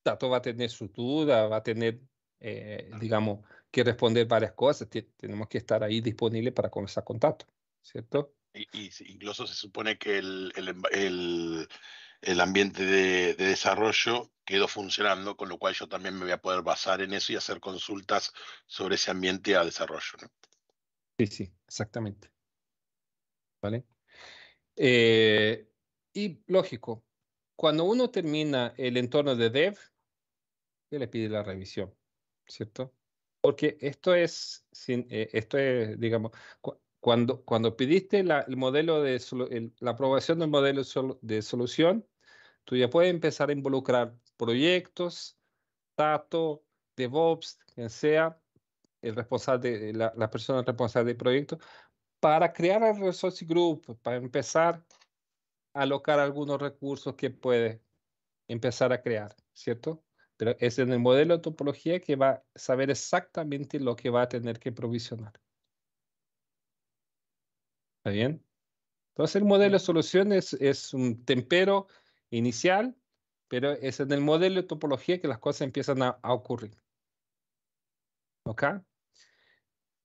Tato va a tener su duda, va a tener, eh, digamos, que responder varias cosas. tenemos que estar ahí disponible para conversar con Tato, ¿cierto? Y, incluso se supone que el, ambiente de, desarrollo quedó funcionando, con lo cual yo también me voy a poder basar en eso y hacer consultas sobre ese ambiente a desarrollo. ¿no? Sí, sí, exactamente. ¿Vale? Eh, y lógico, cuando uno termina el entorno de dev, le pide la revisión, ¿cierto? Porque esto es, sin, eh, esto es, digamos, cuando, cuando pidiste la, el modelo de, la aprobación del modelo de solución, tú ya puedes empezar a involucrar proyectos, Tato, DevOps, quien sea, el responsable, la, la persona responsable del proyecto, para crear el resource group, pues, para empezar a alocar algunos recursos que puede empezar a crear, ¿cierto? Pero es en el modelo de topología que va a saber exactamente lo que va a tener que provisionar. ¿Está bien? Entonces el modelo de solución es, un tempero inicial, pero es en el modelo de topología que las cosas empiezan a, ocurrir. ¿Ok?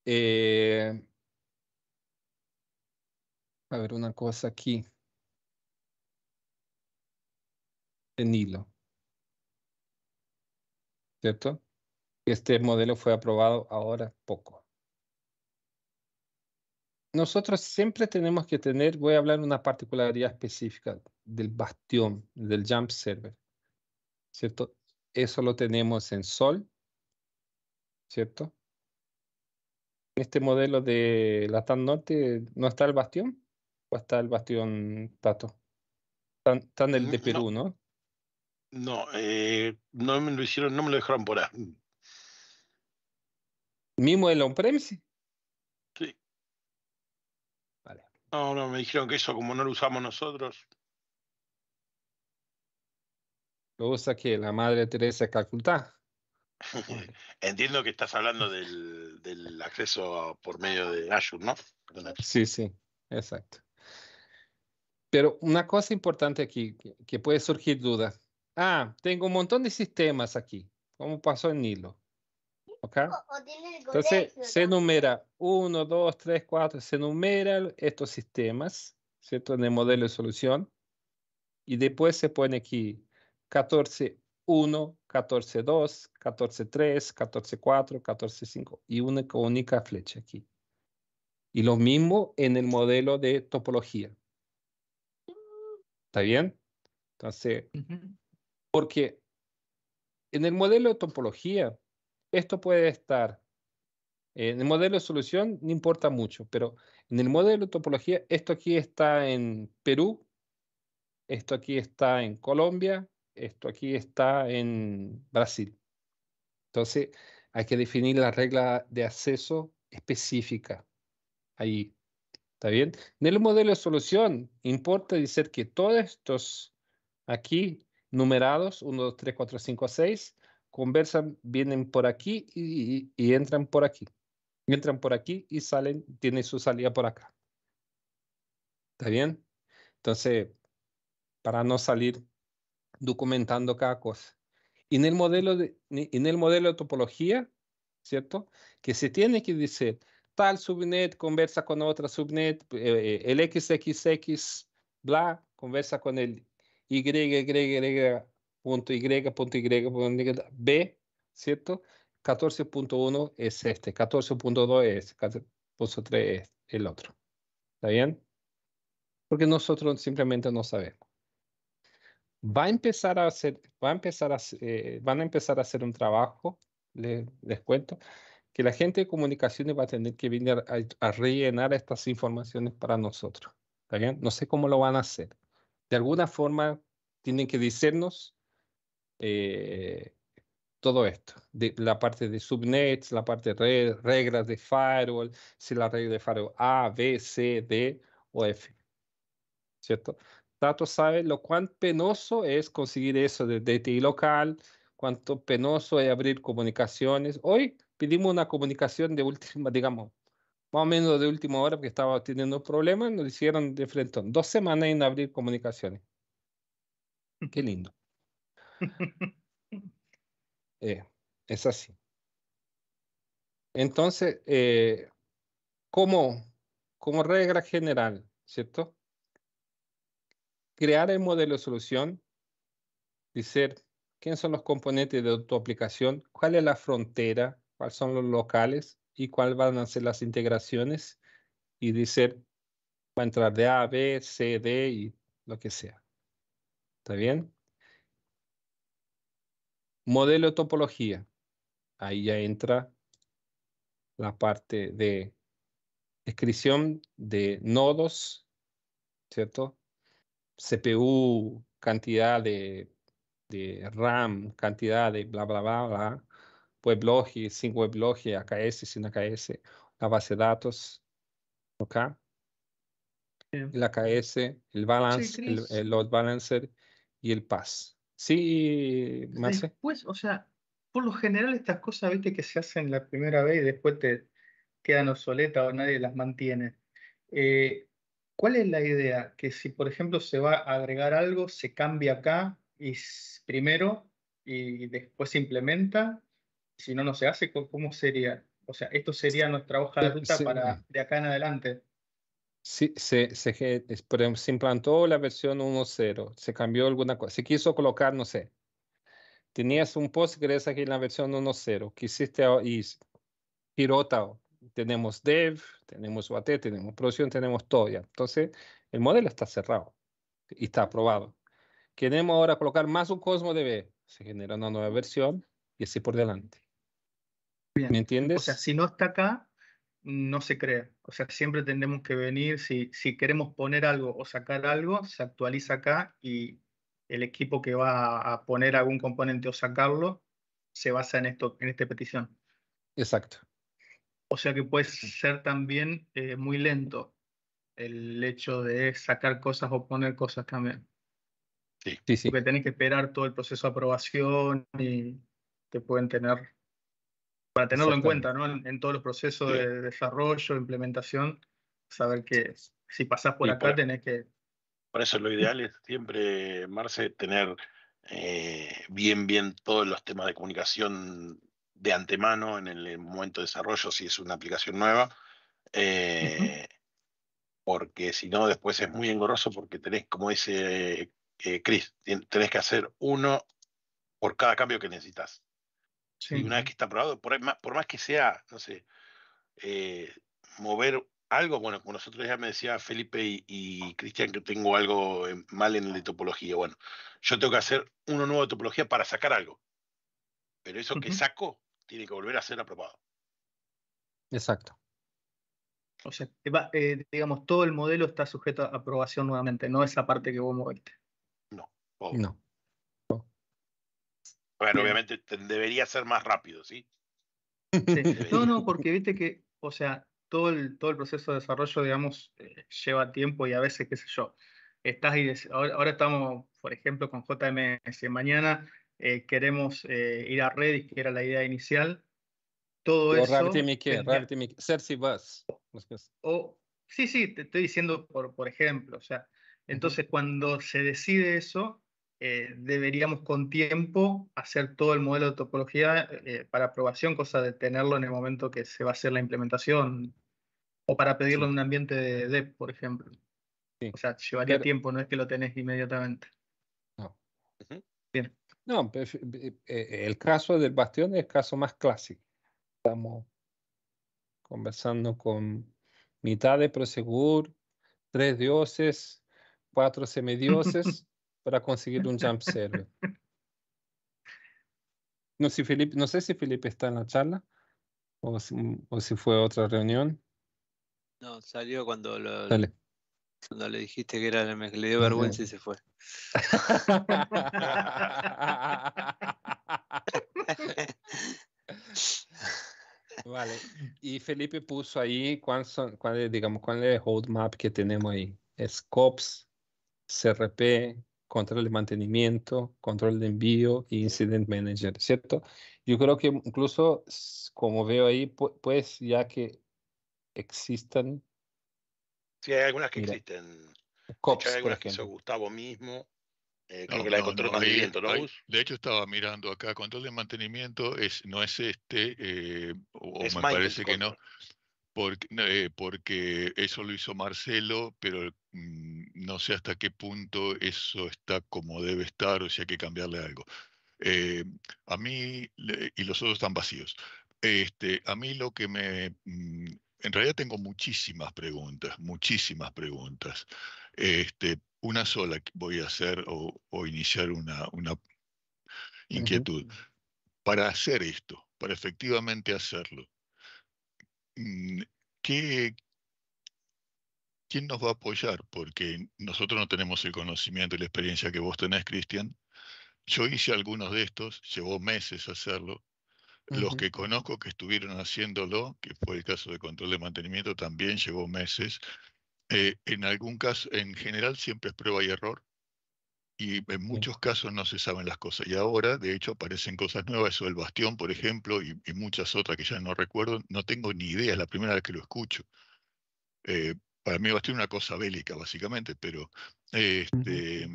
Eh, a ver una cosa aquí. En hilo. ¿Cierto? Este modelo fue aprobado ahora poco nosotros siempre tenemos que tener, voy a hablar de una particularidad específica del bastión, del jump server, ¿cierto? Eso lo tenemos en Sol, ¿cierto? En este modelo de la TAN Norte, ¿no está el bastión? ¿O está el bastión Tato? Tan, en el mm, de Perú, ¿no? No, eh, no, me lo hicieron, no me lo dejaron por ahí. ¿Mismo el on-premise? No, no, me dijeron que eso como no lo usamos nosotros. ¿Lo usa que la madre Teresa de (laughs) Entiendo que estás hablando del, acceso por medio de Azure, ¿no? Sí, sí, exacto. Pero una cosa importante aquí, que, puede surgir duda. Ah, tengo un montón de sistemas aquí, ¿Cómo pasó en Nilo. Entonces se numera 1, 2, 3, 4, se enumeran estos sistemas, ¿cierto? En el modelo de solución. Y después se pone aquí 14, 1, 14, 2, 14, 3, 14, 4, 14, 5. Y una única flecha aquí. Y lo mismo en el modelo de topología. ¿Está bien? Entonces, porque en el modelo de topología, esto puede estar. En el modelo de solución no importa mucho, pero en el modelo de topología, esto aquí está en Perú, esto aquí está en Colombia, esto aquí está en Brasil. Entonces, hay que definir la regla de acceso específica ahí. ¿Está bien? En el modelo de solución, importa decir que todos estos aquí numerados, 1, 2, 3, 4, 5, 6, conversan, vienen por aquí y, entran por aquí. Entran por aquí y salen, tienen su salida por acá. ¿Está bien? Entonces, para no salir documentando cada cosa. Y en el modelo de, en el modelo de topología, ¿cierto? Que se tiene que decir, tal subnet conversa con otra subnet, eh, el XXX, bla, conversa con el y punto Y, punto Y, punto Y, B, ¿cierto? 14.1 es este, 14.2 es, 14.3 es el otro. ¿Está bien? Porque nosotros simplemente no sabemos. Va a empezar a hacer, va a empezar a, eh, van a empezar a hacer un trabajo, les, les cuento, que la gente de comunicaciones va a tener que venir a, rellenar estas informaciones para nosotros. ¿Está bien? No sé cómo lo van a hacer. De alguna forma tienen que decirnos eh, todo esto, de, la parte de subnets, la parte de reglas de firewall, si la regla de firewall A, B, C, D o F. ¿Cierto? datos sabe lo cuán penoso es conseguir eso de TI local, cuánto penoso es abrir comunicaciones. Hoy pedimos una comunicación de última, digamos, más o menos de última hora, porque estaba teniendo problemas, nos hicieron de frente, dos semanas en abrir comunicaciones. Qué lindo. (laughs) Eh, es así. Entonces, eh, como, como regla general, ¿cierto? Crear el modelo de solución, decir quiénes son los componentes de tu aplicación, cuál es la frontera, cuáles son los locales y cuáles van a ser las integraciones y decir va a entrar de A, B, C, D y lo que sea. ¿Está bien? Modelo de topología. Ahí ya entra la parte de descripción de nodos, ¿cierto? CPU, cantidad de, RAM, cantidad de bla, bla, bla, bla. Weblog, sin weblog, AKS, sin AKS, la base de datos, acá. la El AKS, el balance, el, el load balancer y el pass. Sí, Marce. Después, o sea, por lo general estas cosas, viste, que se hacen la primera vez y después te quedan obsoletas o nadie las mantiene. Eh, ¿Cuál es la idea? Que si, por ejemplo, se va a agregar algo, se cambia acá y primero y después se implementa. Si no, no se hace, ¿cómo sería? O sea, esto sería nuestra hoja de ruta para de acá en adelante se, se, implantó la versión 1.0, se cambió alguna cosa, se quiso colocar, no sé, tenías un Postgres aquí en la versión 1.0, quisiste y pirota tenemos dev, tenemos UAT, tenemos producción, tenemos todo Entonces, el modelo está cerrado y está aprobado. Queremos ahora colocar más un Cosmos DB, se genera una nueva versión y así por delante. ¿Me entiendes? O sea, si no está acá, no se crea. O sea, siempre tendremos que venir, si, si queremos poner algo o sacar algo, se actualiza acá y el equipo que va a poner algún componente o sacarlo se basa en, esto, en esta petición. Exacto. O sea que puede ser también eh, muy lento el hecho de sacar cosas o poner cosas también. Sí, sí, sí. Porque tenés que esperar todo el proceso de aprobación y te pueden tener para tenerlo en cuenta, ¿no? En, todos los procesos de desarrollo, implementación, saber que si pasás por acá e- tenés que... Por eso lo ideal es siempre, Marce, tener eh, bien, bien todos los temas de comunicación de antemano en el momento de desarrollo, si es una aplicación nueva, eh, porque si no, después es muy engorroso porque tenés, como dice eh, Cris, tenés que hacer uno por cada cambio que necesitas. Y una vez que está aprobado, por más, que sea, no sé, eh, mover algo, bueno, como nosotros ya me decía Felipe y, Cristian que tengo algo mal en la topología, bueno, yo tengo que hacer una nueva topología para sacar algo, pero eso que saco tiene que volver a ser aprobado. Exacto. O sea, eh, digamos, todo el modelo está sujeto a aprobación nuevamente, no esa parte que vos moviste. No. No. Bueno, obviamente debería ser más rápido, ¿sí? (laughs) No, no, porque viste que, o sea, todo el, todo el proceso de desarrollo, digamos, eh, lleva tiempo y a veces, qué sé yo, estás y ahora, ahora, estamos, por ejemplo, con JMS, mañana eh, queremos eh, ir a Redis, que era la idea inicial, todo o eso... y Cersei Bus. sí, sí, te estoy diciendo, por, por ejemplo, o sea, entonces cuando se decide eso, eh, deberíamos con tiempo hacer todo el modelo de topología eh, para aprobación, cosa de tenerlo en el momento que se va a hacer la implementación o para pedirlo en un ambiente de DEP, por ejemplo. O sea, llevaría tiempo, no es que lo tenés inmediatamente. No. Pues, eh, el caso del bastión es el caso más clásico. Estamos conversando con mitad de Prosegur, tres dioses, cuatro (laughs) semidioses para conseguir un jump serve. No, Felipe, no sé si Felipe está en la charla o si, o si fue otra reunión. No, salió cuando, cuando le dijiste que era la mes. Le dio vergüenza y se fue. (laughs) vale. Y Felipe puso ahí cuál, son, digamos, cuál es el roadmap que tenemos ahí. Scopes. CRP, control de mantenimiento, control de envío incident manager, ¿cierto? Yo creo que incluso, como veo ahí, pues ya que existan... Sí, hay algunas que existen. COPS, hay algunas que Gustavo mismo. de hecho, estaba mirando acá, control de mantenimiento es, no es este, eh, o, me parece que no porque, eh, porque eso lo hizo Marcelo, pero mm, no sé hasta qué punto eso está como debe estar o si hay que cambiarle algo. Eh, a mí, y los otros están vacíos. Este, a mí lo que me... Mm, en realidad tengo muchísimas preguntas, muchísimas preguntas. Este, una sola voy a hacer o, iniciar una, una inquietud. Para hacer esto, para efectivamente hacerlo, Mm, ¿quién nos va a apoyar? Porque nosotros no tenemos el conocimiento y la experiencia que vos tenés, Cristian. Yo hice algunos de estos, llevó meses hacerlo. Los que conozco que estuvieron haciéndolo, que fue el caso de control de mantenimiento, también llevó meses. Eh, en algún caso, en general siempre es prueba y error y en muchos casos no se saben las cosas. Y ahora, de hecho, aparecen cosas nuevas, eso del bastión, por ejemplo, y, muchas otras que ya no recuerdo, no tengo ni idea, es la primera vez que lo escucho. Eh, para mí bastión es una cosa bélica, básicamente, pero... este,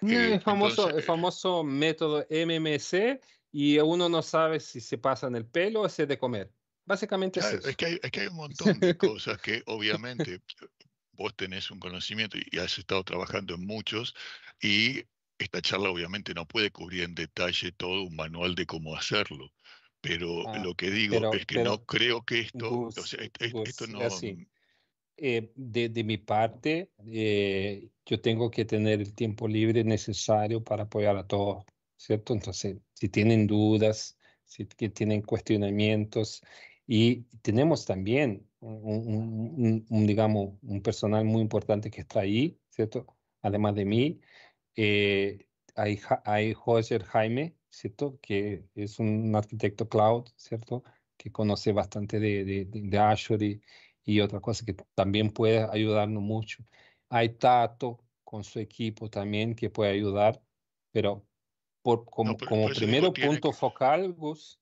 mm, el, eh, famoso, el eh, famoso método MMC y uno no sabe si se pasa en el pelo o se de comer. Básicamente es, eso. hay, es que hay un (laughs) montón de cosas que obviamente vos tenés un conocimiento y has estado trabajando en muchos y esta charla obviamente no puede cubrir en detalle todo un manual de cómo hacerlo, pero ah, lo que digo es que no creo que esto, esto no... Eh, de, mi parte, eh, yo tengo que tener el tiempo libre necesario para apoyar a todos, ¿cierto? Entonces, si tienen dudas, si tienen cuestionamientos, y tenemos también, un, digamos, un personal muy importante que está ahí, ¿cierto? Además de mí, eh, hay, hay José Jaime, ¿cierto? Que es un arquitecto cloud, ¿cierto? Que conoce bastante de, de, Azure y, y otra cosa que también puede ayudarnos mucho. Hay Tato con su equipo también que puede ayudar, pero por, como, como pues, primero punto focal, Gus,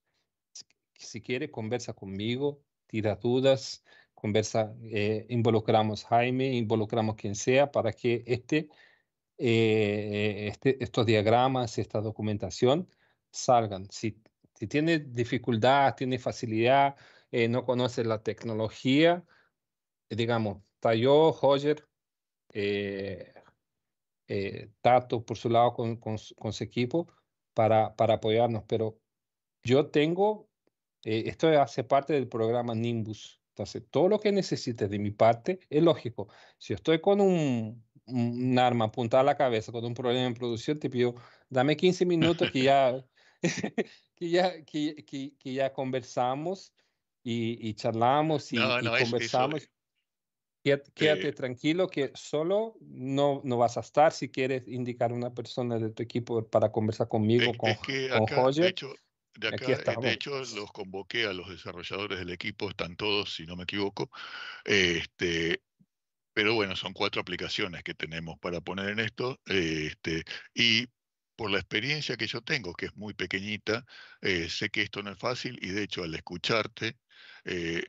si quiere, conversa conmigo, tira dudas, conversa, eh, involucramos Jaime, involucramos quien sea para que este, eh, este, estos diagramas, esta documentación salgan. Si, si tiene dificultad, tiene facilidad, eh, no conoce la tecnología, digamos, está yo, Roger, eh, Tato por su lado con, con, con su equipo para, para apoyarnos, pero yo tengo eh, esto hace parte del programa Nimbus. Entonces, todo lo que necesites de mi parte es lógico. Si estoy con un, un arma apuntada a la cabeza, con un problema en producción, te pido, dame 15 minutos que ya, (laughs) (laughs) que ya, que, ya conversamos y, charlamos y, conversamos. quédate, eh. tranquilo que solo no, no vas a estar si quieres indicar una persona de tu equipo para conversar conmigo, con, con de acá, eh, de hecho, los convoqué a los desarrolladores del equipo, están todos, si no me equivoco. Este, pero bueno, son cuatro aplicaciones que tenemos para poner en esto. Este, y por la experiencia que yo tengo, que es muy pequeñita, eh, sé que esto no es fácil y de hecho al escucharte eh,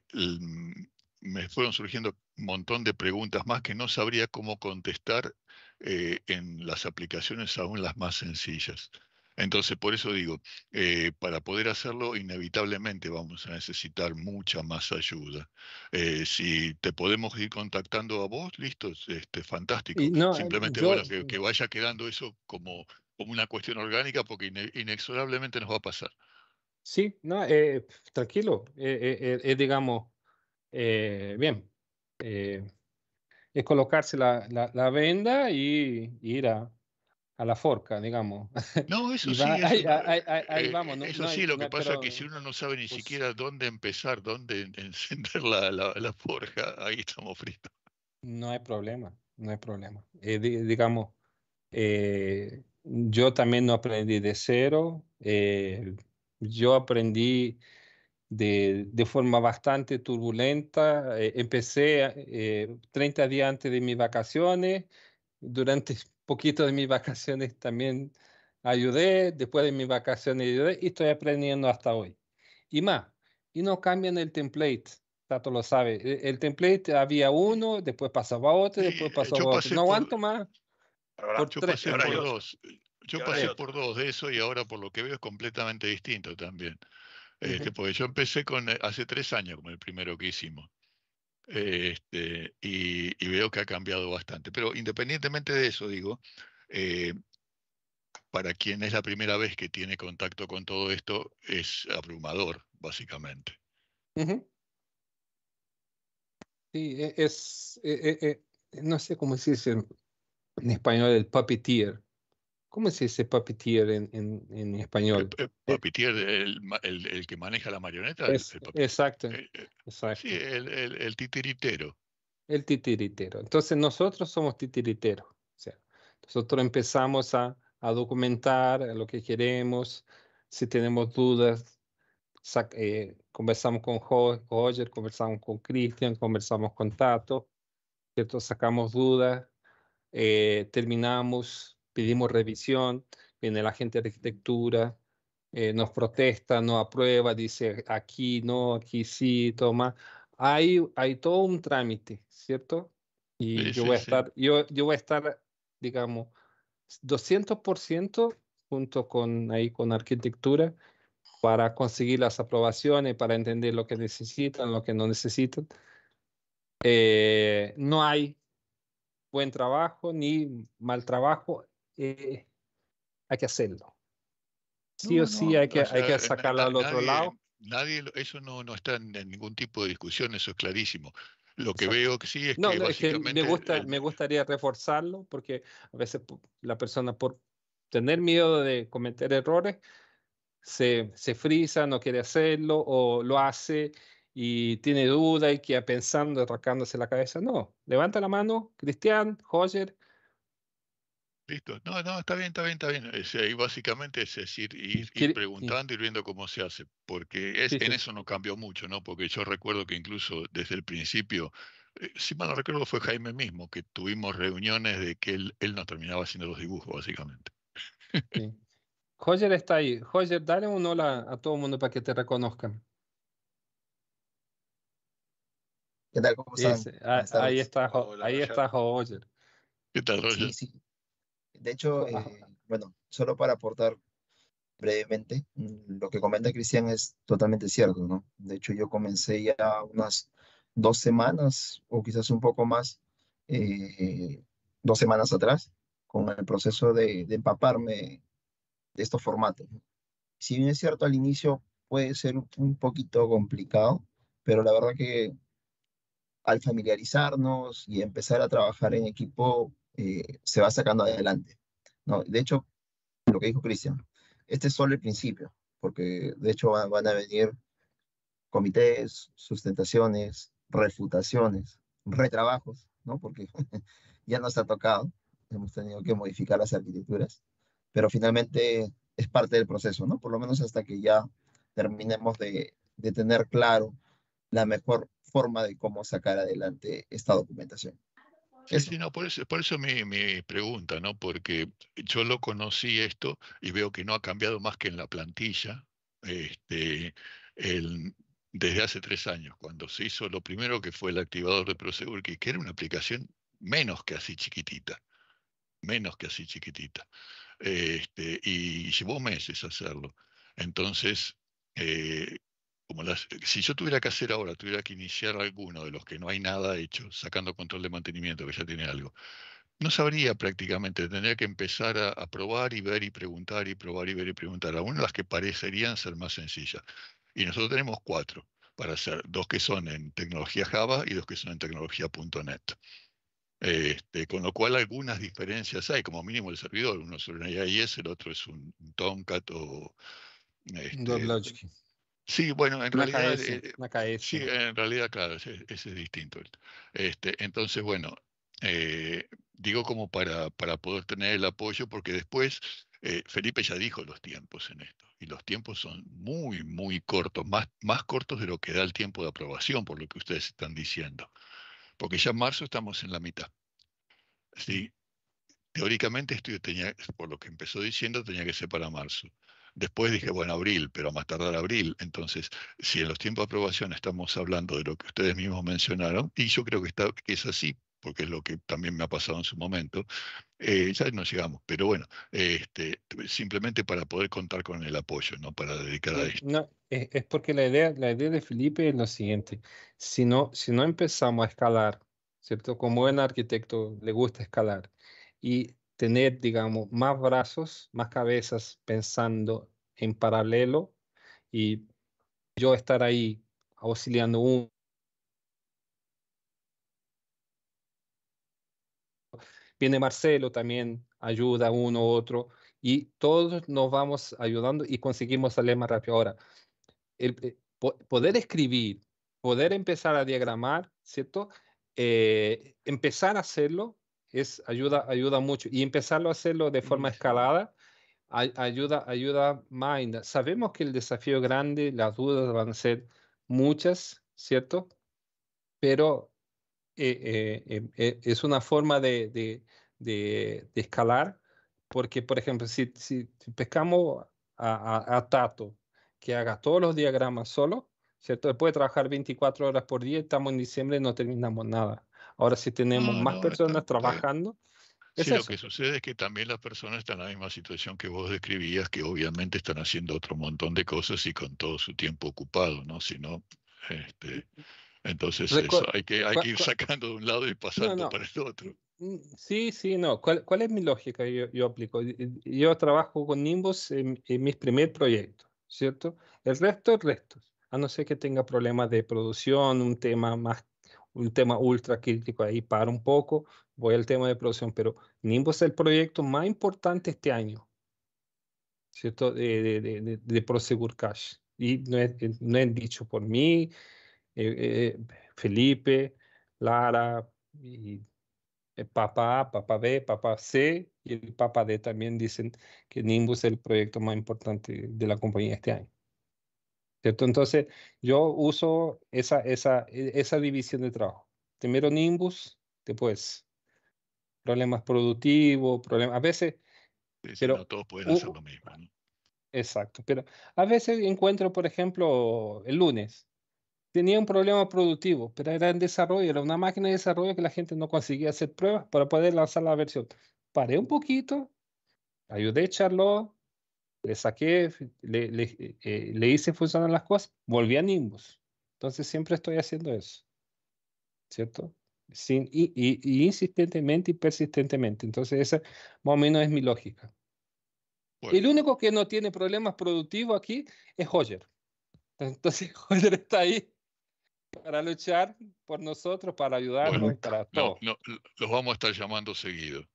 me fueron surgiendo un montón de preguntas más que no sabría cómo contestar en las aplicaciones aún las más sencillas. Entonces, por eso digo, eh, para poder hacerlo, inevitablemente vamos a necesitar mucha más ayuda. Eh, si te podemos ir contactando a vos, listo, este, fantástico. Eh, Simplemente que, vaya quedando eso como, como una cuestión orgánica, porque inexorablemente nos va a pasar. Sí, no, tranquilo, es digamos, bien, es colocarse la, venda y ir a a la forca, digamos. (laughs) No, eso sí. Eso, sí, lo que pasa es que si uno no sabe ni pues siquiera dónde empezar, dónde (laughs) encender la, la, forja, ahí estamos fritos. No hay problema, no hay problema. Eh, digamos, eh, yo también no aprendí de cero, eh, yo aprendí de, de, forma bastante turbulenta, empecé 30 días antes de mis vacaciones, durante poquito de mis vacaciones también ayudé, después de mis vacaciones ayudé y estoy aprendiendo hasta hoy. Y más, y no cambian el template. Tato lo sabe. E, el, template había uno, después pasaba otro, después (laughs) pasaba otro. No aguanto más. Por yo pasé, por dos. Yo pasé por dos de eso y ahora por lo que veo es completamente distinto también. Este, porque yo empecé con eh, hace tres años con el primero que hicimos. Este, y, veo que ha cambiado bastante. Pero independientemente de eso, digo, eh, para quien es la primera vez que tiene contacto con todo esto, es abrumador, básicamente. Sí, e, es, e, e, no sé cómo decirse en español el puppeteer, ¿Cómo se dice papitier en, en, en español? Papitier, el, eh, el, el, que maneja la marioneta. Es, el exacto, eh, eh, exacto. Sí, el, titiritero. El titiritero. Entonces nosotros somos titiriteros. O sea, nosotros empezamos a, a documentar lo que queremos, si tenemos dudas, conversamos con Roger, conversamos con Christian, conversamos con Tato, ¿cierto? sacamos dudas, eh, terminamos pedimos revisión, viene la gente de arquitectura, eh, nos protesta, no aprueba, dice aquí no, aquí sí, toma. Hay, hay todo un trámite, ¿cierto? Y yo, voy a estar, yo, yo voy a estar, digamos, 200% junto con ahí con arquitectura para conseguir las aprobaciones, para entender lo que necesitan, lo que no necesitan. Eh, no hay buen trabajo ni mal trabajo eh, hay que hacerlo. Sí o sí hay que, hay que sacarla al otro lado. Nadie, eso no, no está en, ningún tipo de discusión, eso es clarísimo. Lo que veo que sí es que, me, gusta, me gustaría reforzarlo porque a veces la persona por tener miedo de cometer errores se, se frisa, no quiere hacerlo o lo hace y tiene duda y queda pensando, arrancándose la cabeza. No, levanta la mano, Cristian, Roger, Listo. No, no, está bien, está bien, está bien. ahí básicamente es decir, ir, preguntando y viendo cómo se hace, porque en eso no cambió mucho, ¿no? Porque yo recuerdo que incluso desde el principio, eh, si mal no recuerdo, fue Jaime mismo, que tuvimos reuniones de que él, no terminaba haciendo los dibujos, básicamente. Roger está ahí. Roger, dale un hola a todo el mundo para que te reconozcan. ¿Qué tal? ¿Cómo están? ahí está, ahí está Roger. ¿Qué tal, Roger? De hecho, eh, bueno, solo para aportar brevemente, mm, lo que comenta Cristian es totalmente cierto, ¿no? De hecho, yo comencé ya unas dos semanas o quizás un poco más, eh, dos semanas atrás, con el proceso de, de empaparme de estos formatos. Si bien es cierto, al inicio puede ser un poquito complicado, pero la verdad que al familiarizarnos y empezar a trabajar en equipo, eh, se va sacando adelante. ¿no? De hecho, lo que dijo Cristian, este es solo el principio, porque de hecho van, a venir comités, sustentaciones, refutaciones, retrabajos, ¿no? porque (laughs) ya nos ha tocado, hemos tenido que modificar las arquitecturas, pero finalmente es parte del proceso, ¿no? por lo menos hasta que ya terminemos de tener claro la mejor forma de cómo sacar adelante esta documentación. Sí, no, por eso, por mi, pregunta, ¿no? Porque yo lo conocí esto y veo que no ha cambiado más que en la plantilla este, el, desde hace tres años, cuando se hizo lo primero que fue el activador de Prosegur, que era una aplicación menos que así chiquitita, menos que así chiquitita. Este, y llevó meses hacerlo. Entonces, eh, si yo tuviera que hacer ahora, tuviera que iniciar alguno de los que no hay nada hecho, sacando control de mantenimiento, que ya tiene algo, no sabría prácticamente, tendría que empezar a, probar y ver y preguntar y probar y ver y preguntar, de las que parecerían ser más sencillas. Y nosotros tenemos cuatro para hacer, dos que son en tecnología Java y dos que son en tecnología.net. Este, con lo cual algunas diferencias hay, como mínimo el servidor, uno es un IIS, el otro es un, Tomcat o... Este, Sí, bueno, en realidad. Eh, sí, en realidad, claro, ese, es distinto. Este, entonces, bueno, eh, digo como para, para poder tener el apoyo, porque después eh, Felipe ya dijo los tiempos en esto, y los tiempos son muy, muy cortos, más, más cortos de lo que da el tiempo de aprobación, por lo que ustedes están diciendo, porque ya en marzo estamos en la mitad. ¿sí? Teóricamente, esto tenía, por lo que empezó diciendo, tenía que ser para marzo. Después dije, bueno, abril, pero más tardar abril. Entonces, si en los tiempos de aprobación estamos hablando de lo que ustedes mismos mencionaron, y yo creo que, está, que es así, porque es lo que también me ha pasado en su momento, eh, ya no llegamos. Pero bueno, este, simplemente para poder contar con el apoyo, ¿no? Para dedicar a esto. No, es, porque la idea, la idea de Felipe es lo siguiente. Si no, si no empezamos a escalar, ¿cierto? Como buen arquitecto le gusta escalar, y tener, digamos, más brazos, más cabezas pensando en paralelo y yo estar ahí auxiliando uno. Viene Marcelo también, ayuda uno u otro y todos nos vamos ayudando y conseguimos salir más rápido. Ahora, el, eh, poder escribir, poder empezar a diagramar, ¿cierto? Eh, empezar a hacerlo es, ayuda, ayuda mucho. Y empezarlo a hacerlo de forma escalada ayuda, ayuda más. Sabemos que el desafío grande, las dudas van a ser muchas, ¿cierto? Pero eh, eh, em, eh, es una forma de, escalar, porque, por ejemplo, si, si pescamos a, a, Tato, que haga todos los diagramas solo, ¿cierto? Puede trabajar 24 horas por día, estamos en diciembre no terminamos nada. Ahora sí tenemos ah, más personas trabajando. ¿Es sí, lo que sucede es que también las personas están en la misma situación que vos describías, que obviamente están haciendo otro montón de cosas y con todo su tiempo ocupado, ¿no? Si este, entonces eso, hay, que, ir sacando de un lado y pasando para el otro. Mm, sí, sí, no. ¿Cuál, es mi lógica yo, aplico? Yo trabajo con Nimbus en, mis primer proyectos, ¿cierto? El resto es resto, a no ser que tenga problemas de producción, un tema más un tema ultra crítico ahí, paro un poco, voy al tema de producción, pero Nimbus es el proyecto más importante este año, ¿cierto? De, de, de, Prosegur Cash. Y no es, eh, no dicho por mí, eh, eh, Felipe, Lara, y el Papá, Papá B, Papá C y el Papá D también dicen que Nimbus es el proyecto más importante de la compañía este año. Entonces, yo uso e, esa, división de trabajo. Primero Nimbus, después problemas productivos, problemas... A veces... pero, no todos pueden hacer lo mismo. Exacto, pero a veces encuentro, por ejemplo, el lunes, tenía un problema productivo, pero era en desarrollo, era una máquina de desarrollo que la gente no conseguía hacer pruebas para poder lanzar la versión. Paré un poquito, ayudé a echarlo, le saqué, eh, le, hice funcionar las cosas, volví a Nimbus. Entonces siempre estoy haciendo eso. ¿Cierto? Sin, y, insistentemente y persistentemente. Entonces, esa más o menos es mi lógica. El único que no tiene problemas productivos aquí es Hoyer. Entonces, (laughs) Hoyer está ahí para luchar por nosotros, para ayudarnos, para todo. No, no, los vamos a estar llamando seguido.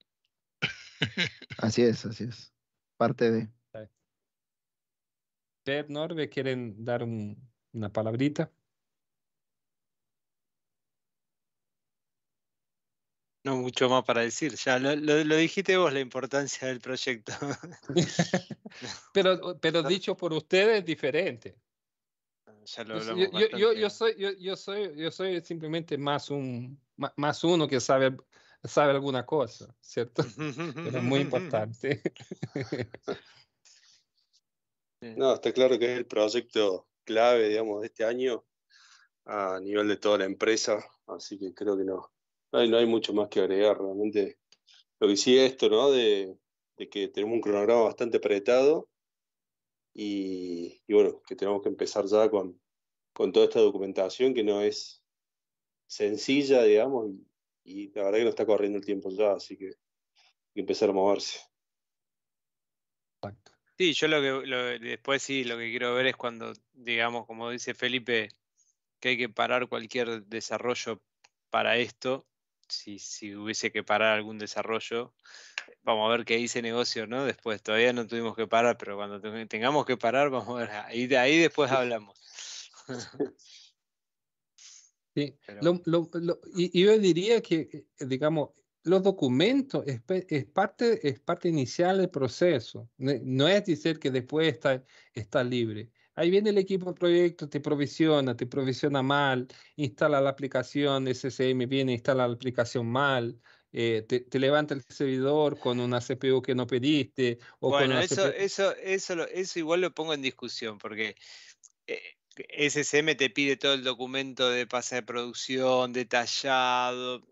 así es, así es. Parte de usted, Norbe, quieren dar una palabrita? No mucho más para decir, ya lo, dijiste vos la importancia del proyecto. (laughs) pero, pero (laughs) dicho por ustedes es diferente. yo, soy, yo, soy, yo soy simplemente más, un, más uno que sabe, sabe alguna cosa, ¿cierto? (laughs) Pero es muy importante. No, está claro que es el proyecto clave, digamos, de este año a nivel de toda la empresa, así que creo que no, no hay, mucho más que agregar realmente. Lo que sí es esto, ¿no? De, que tenemos un cronograma bastante apretado y, bueno, que tenemos que empezar ya con, con toda esta documentación que no es sencilla, digamos, y, y la verdad que no está corriendo el tiempo ya, así que hay que empezar a moverse. Exacto. Sí, yo lo que después sí, lo que quiero ver es cuando, digamos, como dice Felipe, que hay que parar cualquier desarrollo para esto, si, hubiese que parar algún desarrollo, vamos a ver qué dice negocio, ¿no? Después todavía no tuvimos que parar, pero cuando tengamos que parar, vamos a ver, ahí, después hablamos. Sí, (laughs) y, yo diría que, digamos, los documentos es, parte, es parte inicial del proceso. No es decir que después está, está libre. Ahí viene el equipo de proyecto, te provisiona, te provisiona mal, instala la aplicación, SSM viene, instala la aplicación mal, eh, te, levanta el servidor con una CPU que no pediste. O bueno, eso, eso, eso, eso, igual lo pongo en discusión, porque eh, SSM te pide todo el documento de pase de producción, detallado,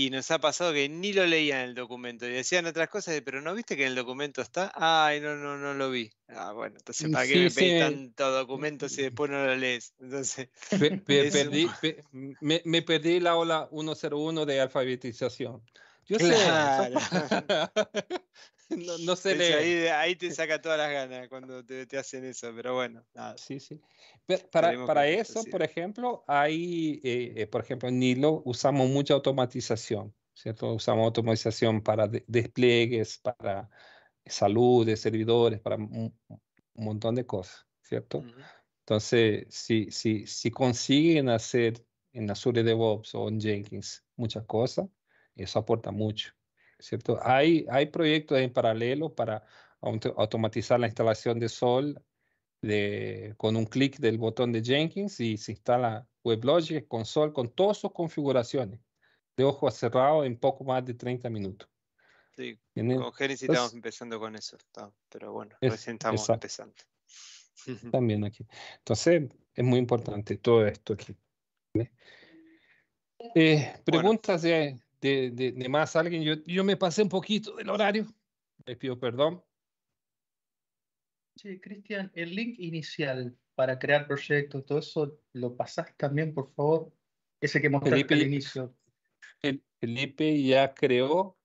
y nos ha pasado que ni lo leían el documento y decían otras cosas, pero no viste que en el documento está, ay, no, no, no lo vi. Ah, bueno, entonces, mm, ¿para qué me tanto documento si después no lo lees? Entonces, (laughs) me, perdí la ola 101 de alfabetización. Yo claro. sé. (laughs) no, se le... Ahí, te (laughs) saca todas las ganas cuando te, hacen eso, pero bueno. Sí, sí. para, eso, por ejemplo, hay, eh, eh, por ejemplo, en Nilo usamos mucha automatización, ¿cierto? Usamos automatización para despliegues, para salud, de servidores, para un, montón de cosas, ¿cierto? Entonces, si, si, si consiguen hacer en Azure DevOps o en Jenkins muchas cosas, eso aporta mucho. ¿cierto? Hay, hay proyectos en paralelo para automatizar la instalación de Sol de, con un clic del botón de Jenkins y se instala WebLogic con Sol con todas sus configuraciones de ojo cerrado en poco más de 30 minutos. Sí, con estamos empezando con eso, pero bueno, recién estamos empezando. (laughs) También aquí. Entonces, es muy importante todo esto aquí. Eh, preguntas de de, de, más alguien. Yo, yo me pasé un poquito del horario. Les pido perdón. Sí, Cristian, el link inicial para crear proyectos, todo eso, ¿lo pasás también, por favor? Ese que mostraste al inicio. Felipe ya creó.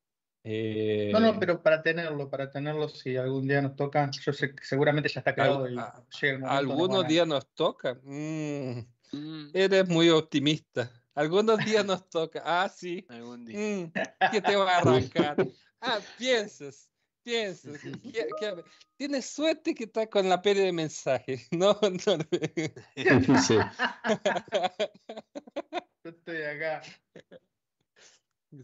Eh, no, no, pero para tenerlo, para tenerlo, si algún día nos toca, yo sé que seguramente ya está creado. algunos días nos toca. Mm. Mm. Eres muy optimista. Algunos (laughs) días nos toca. Ah, sí. Algún día. Mm, que te va a (laughs) arrancar? Ah, piensas. Piensas. Tienes suerte que estás con la pérdida de mensajes. (laughs) No, no. Sí. Yo estoy acá.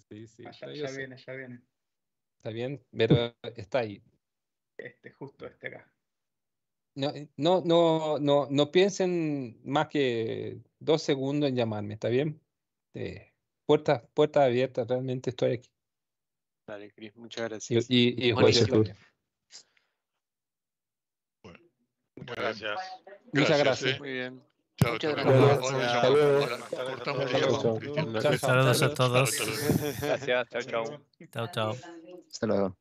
Sí, sí. Ah, ya viene, ya viene. Está bien, pero está ahí. Este, justo este acá. Eh, no, no, no, no, piensen más que dos segundos en llamarme, ¿está bien? Eh, puertas puerta, puerta abierta, realmente estoy aquí. Dale, Cris, muchas gracias. Y, y, muchas gracias. Muchas gracias. Muy bien. Muchas gracias. Saludos a todos. Gracias. Chao, chao. Chao, chao. Hasta luego.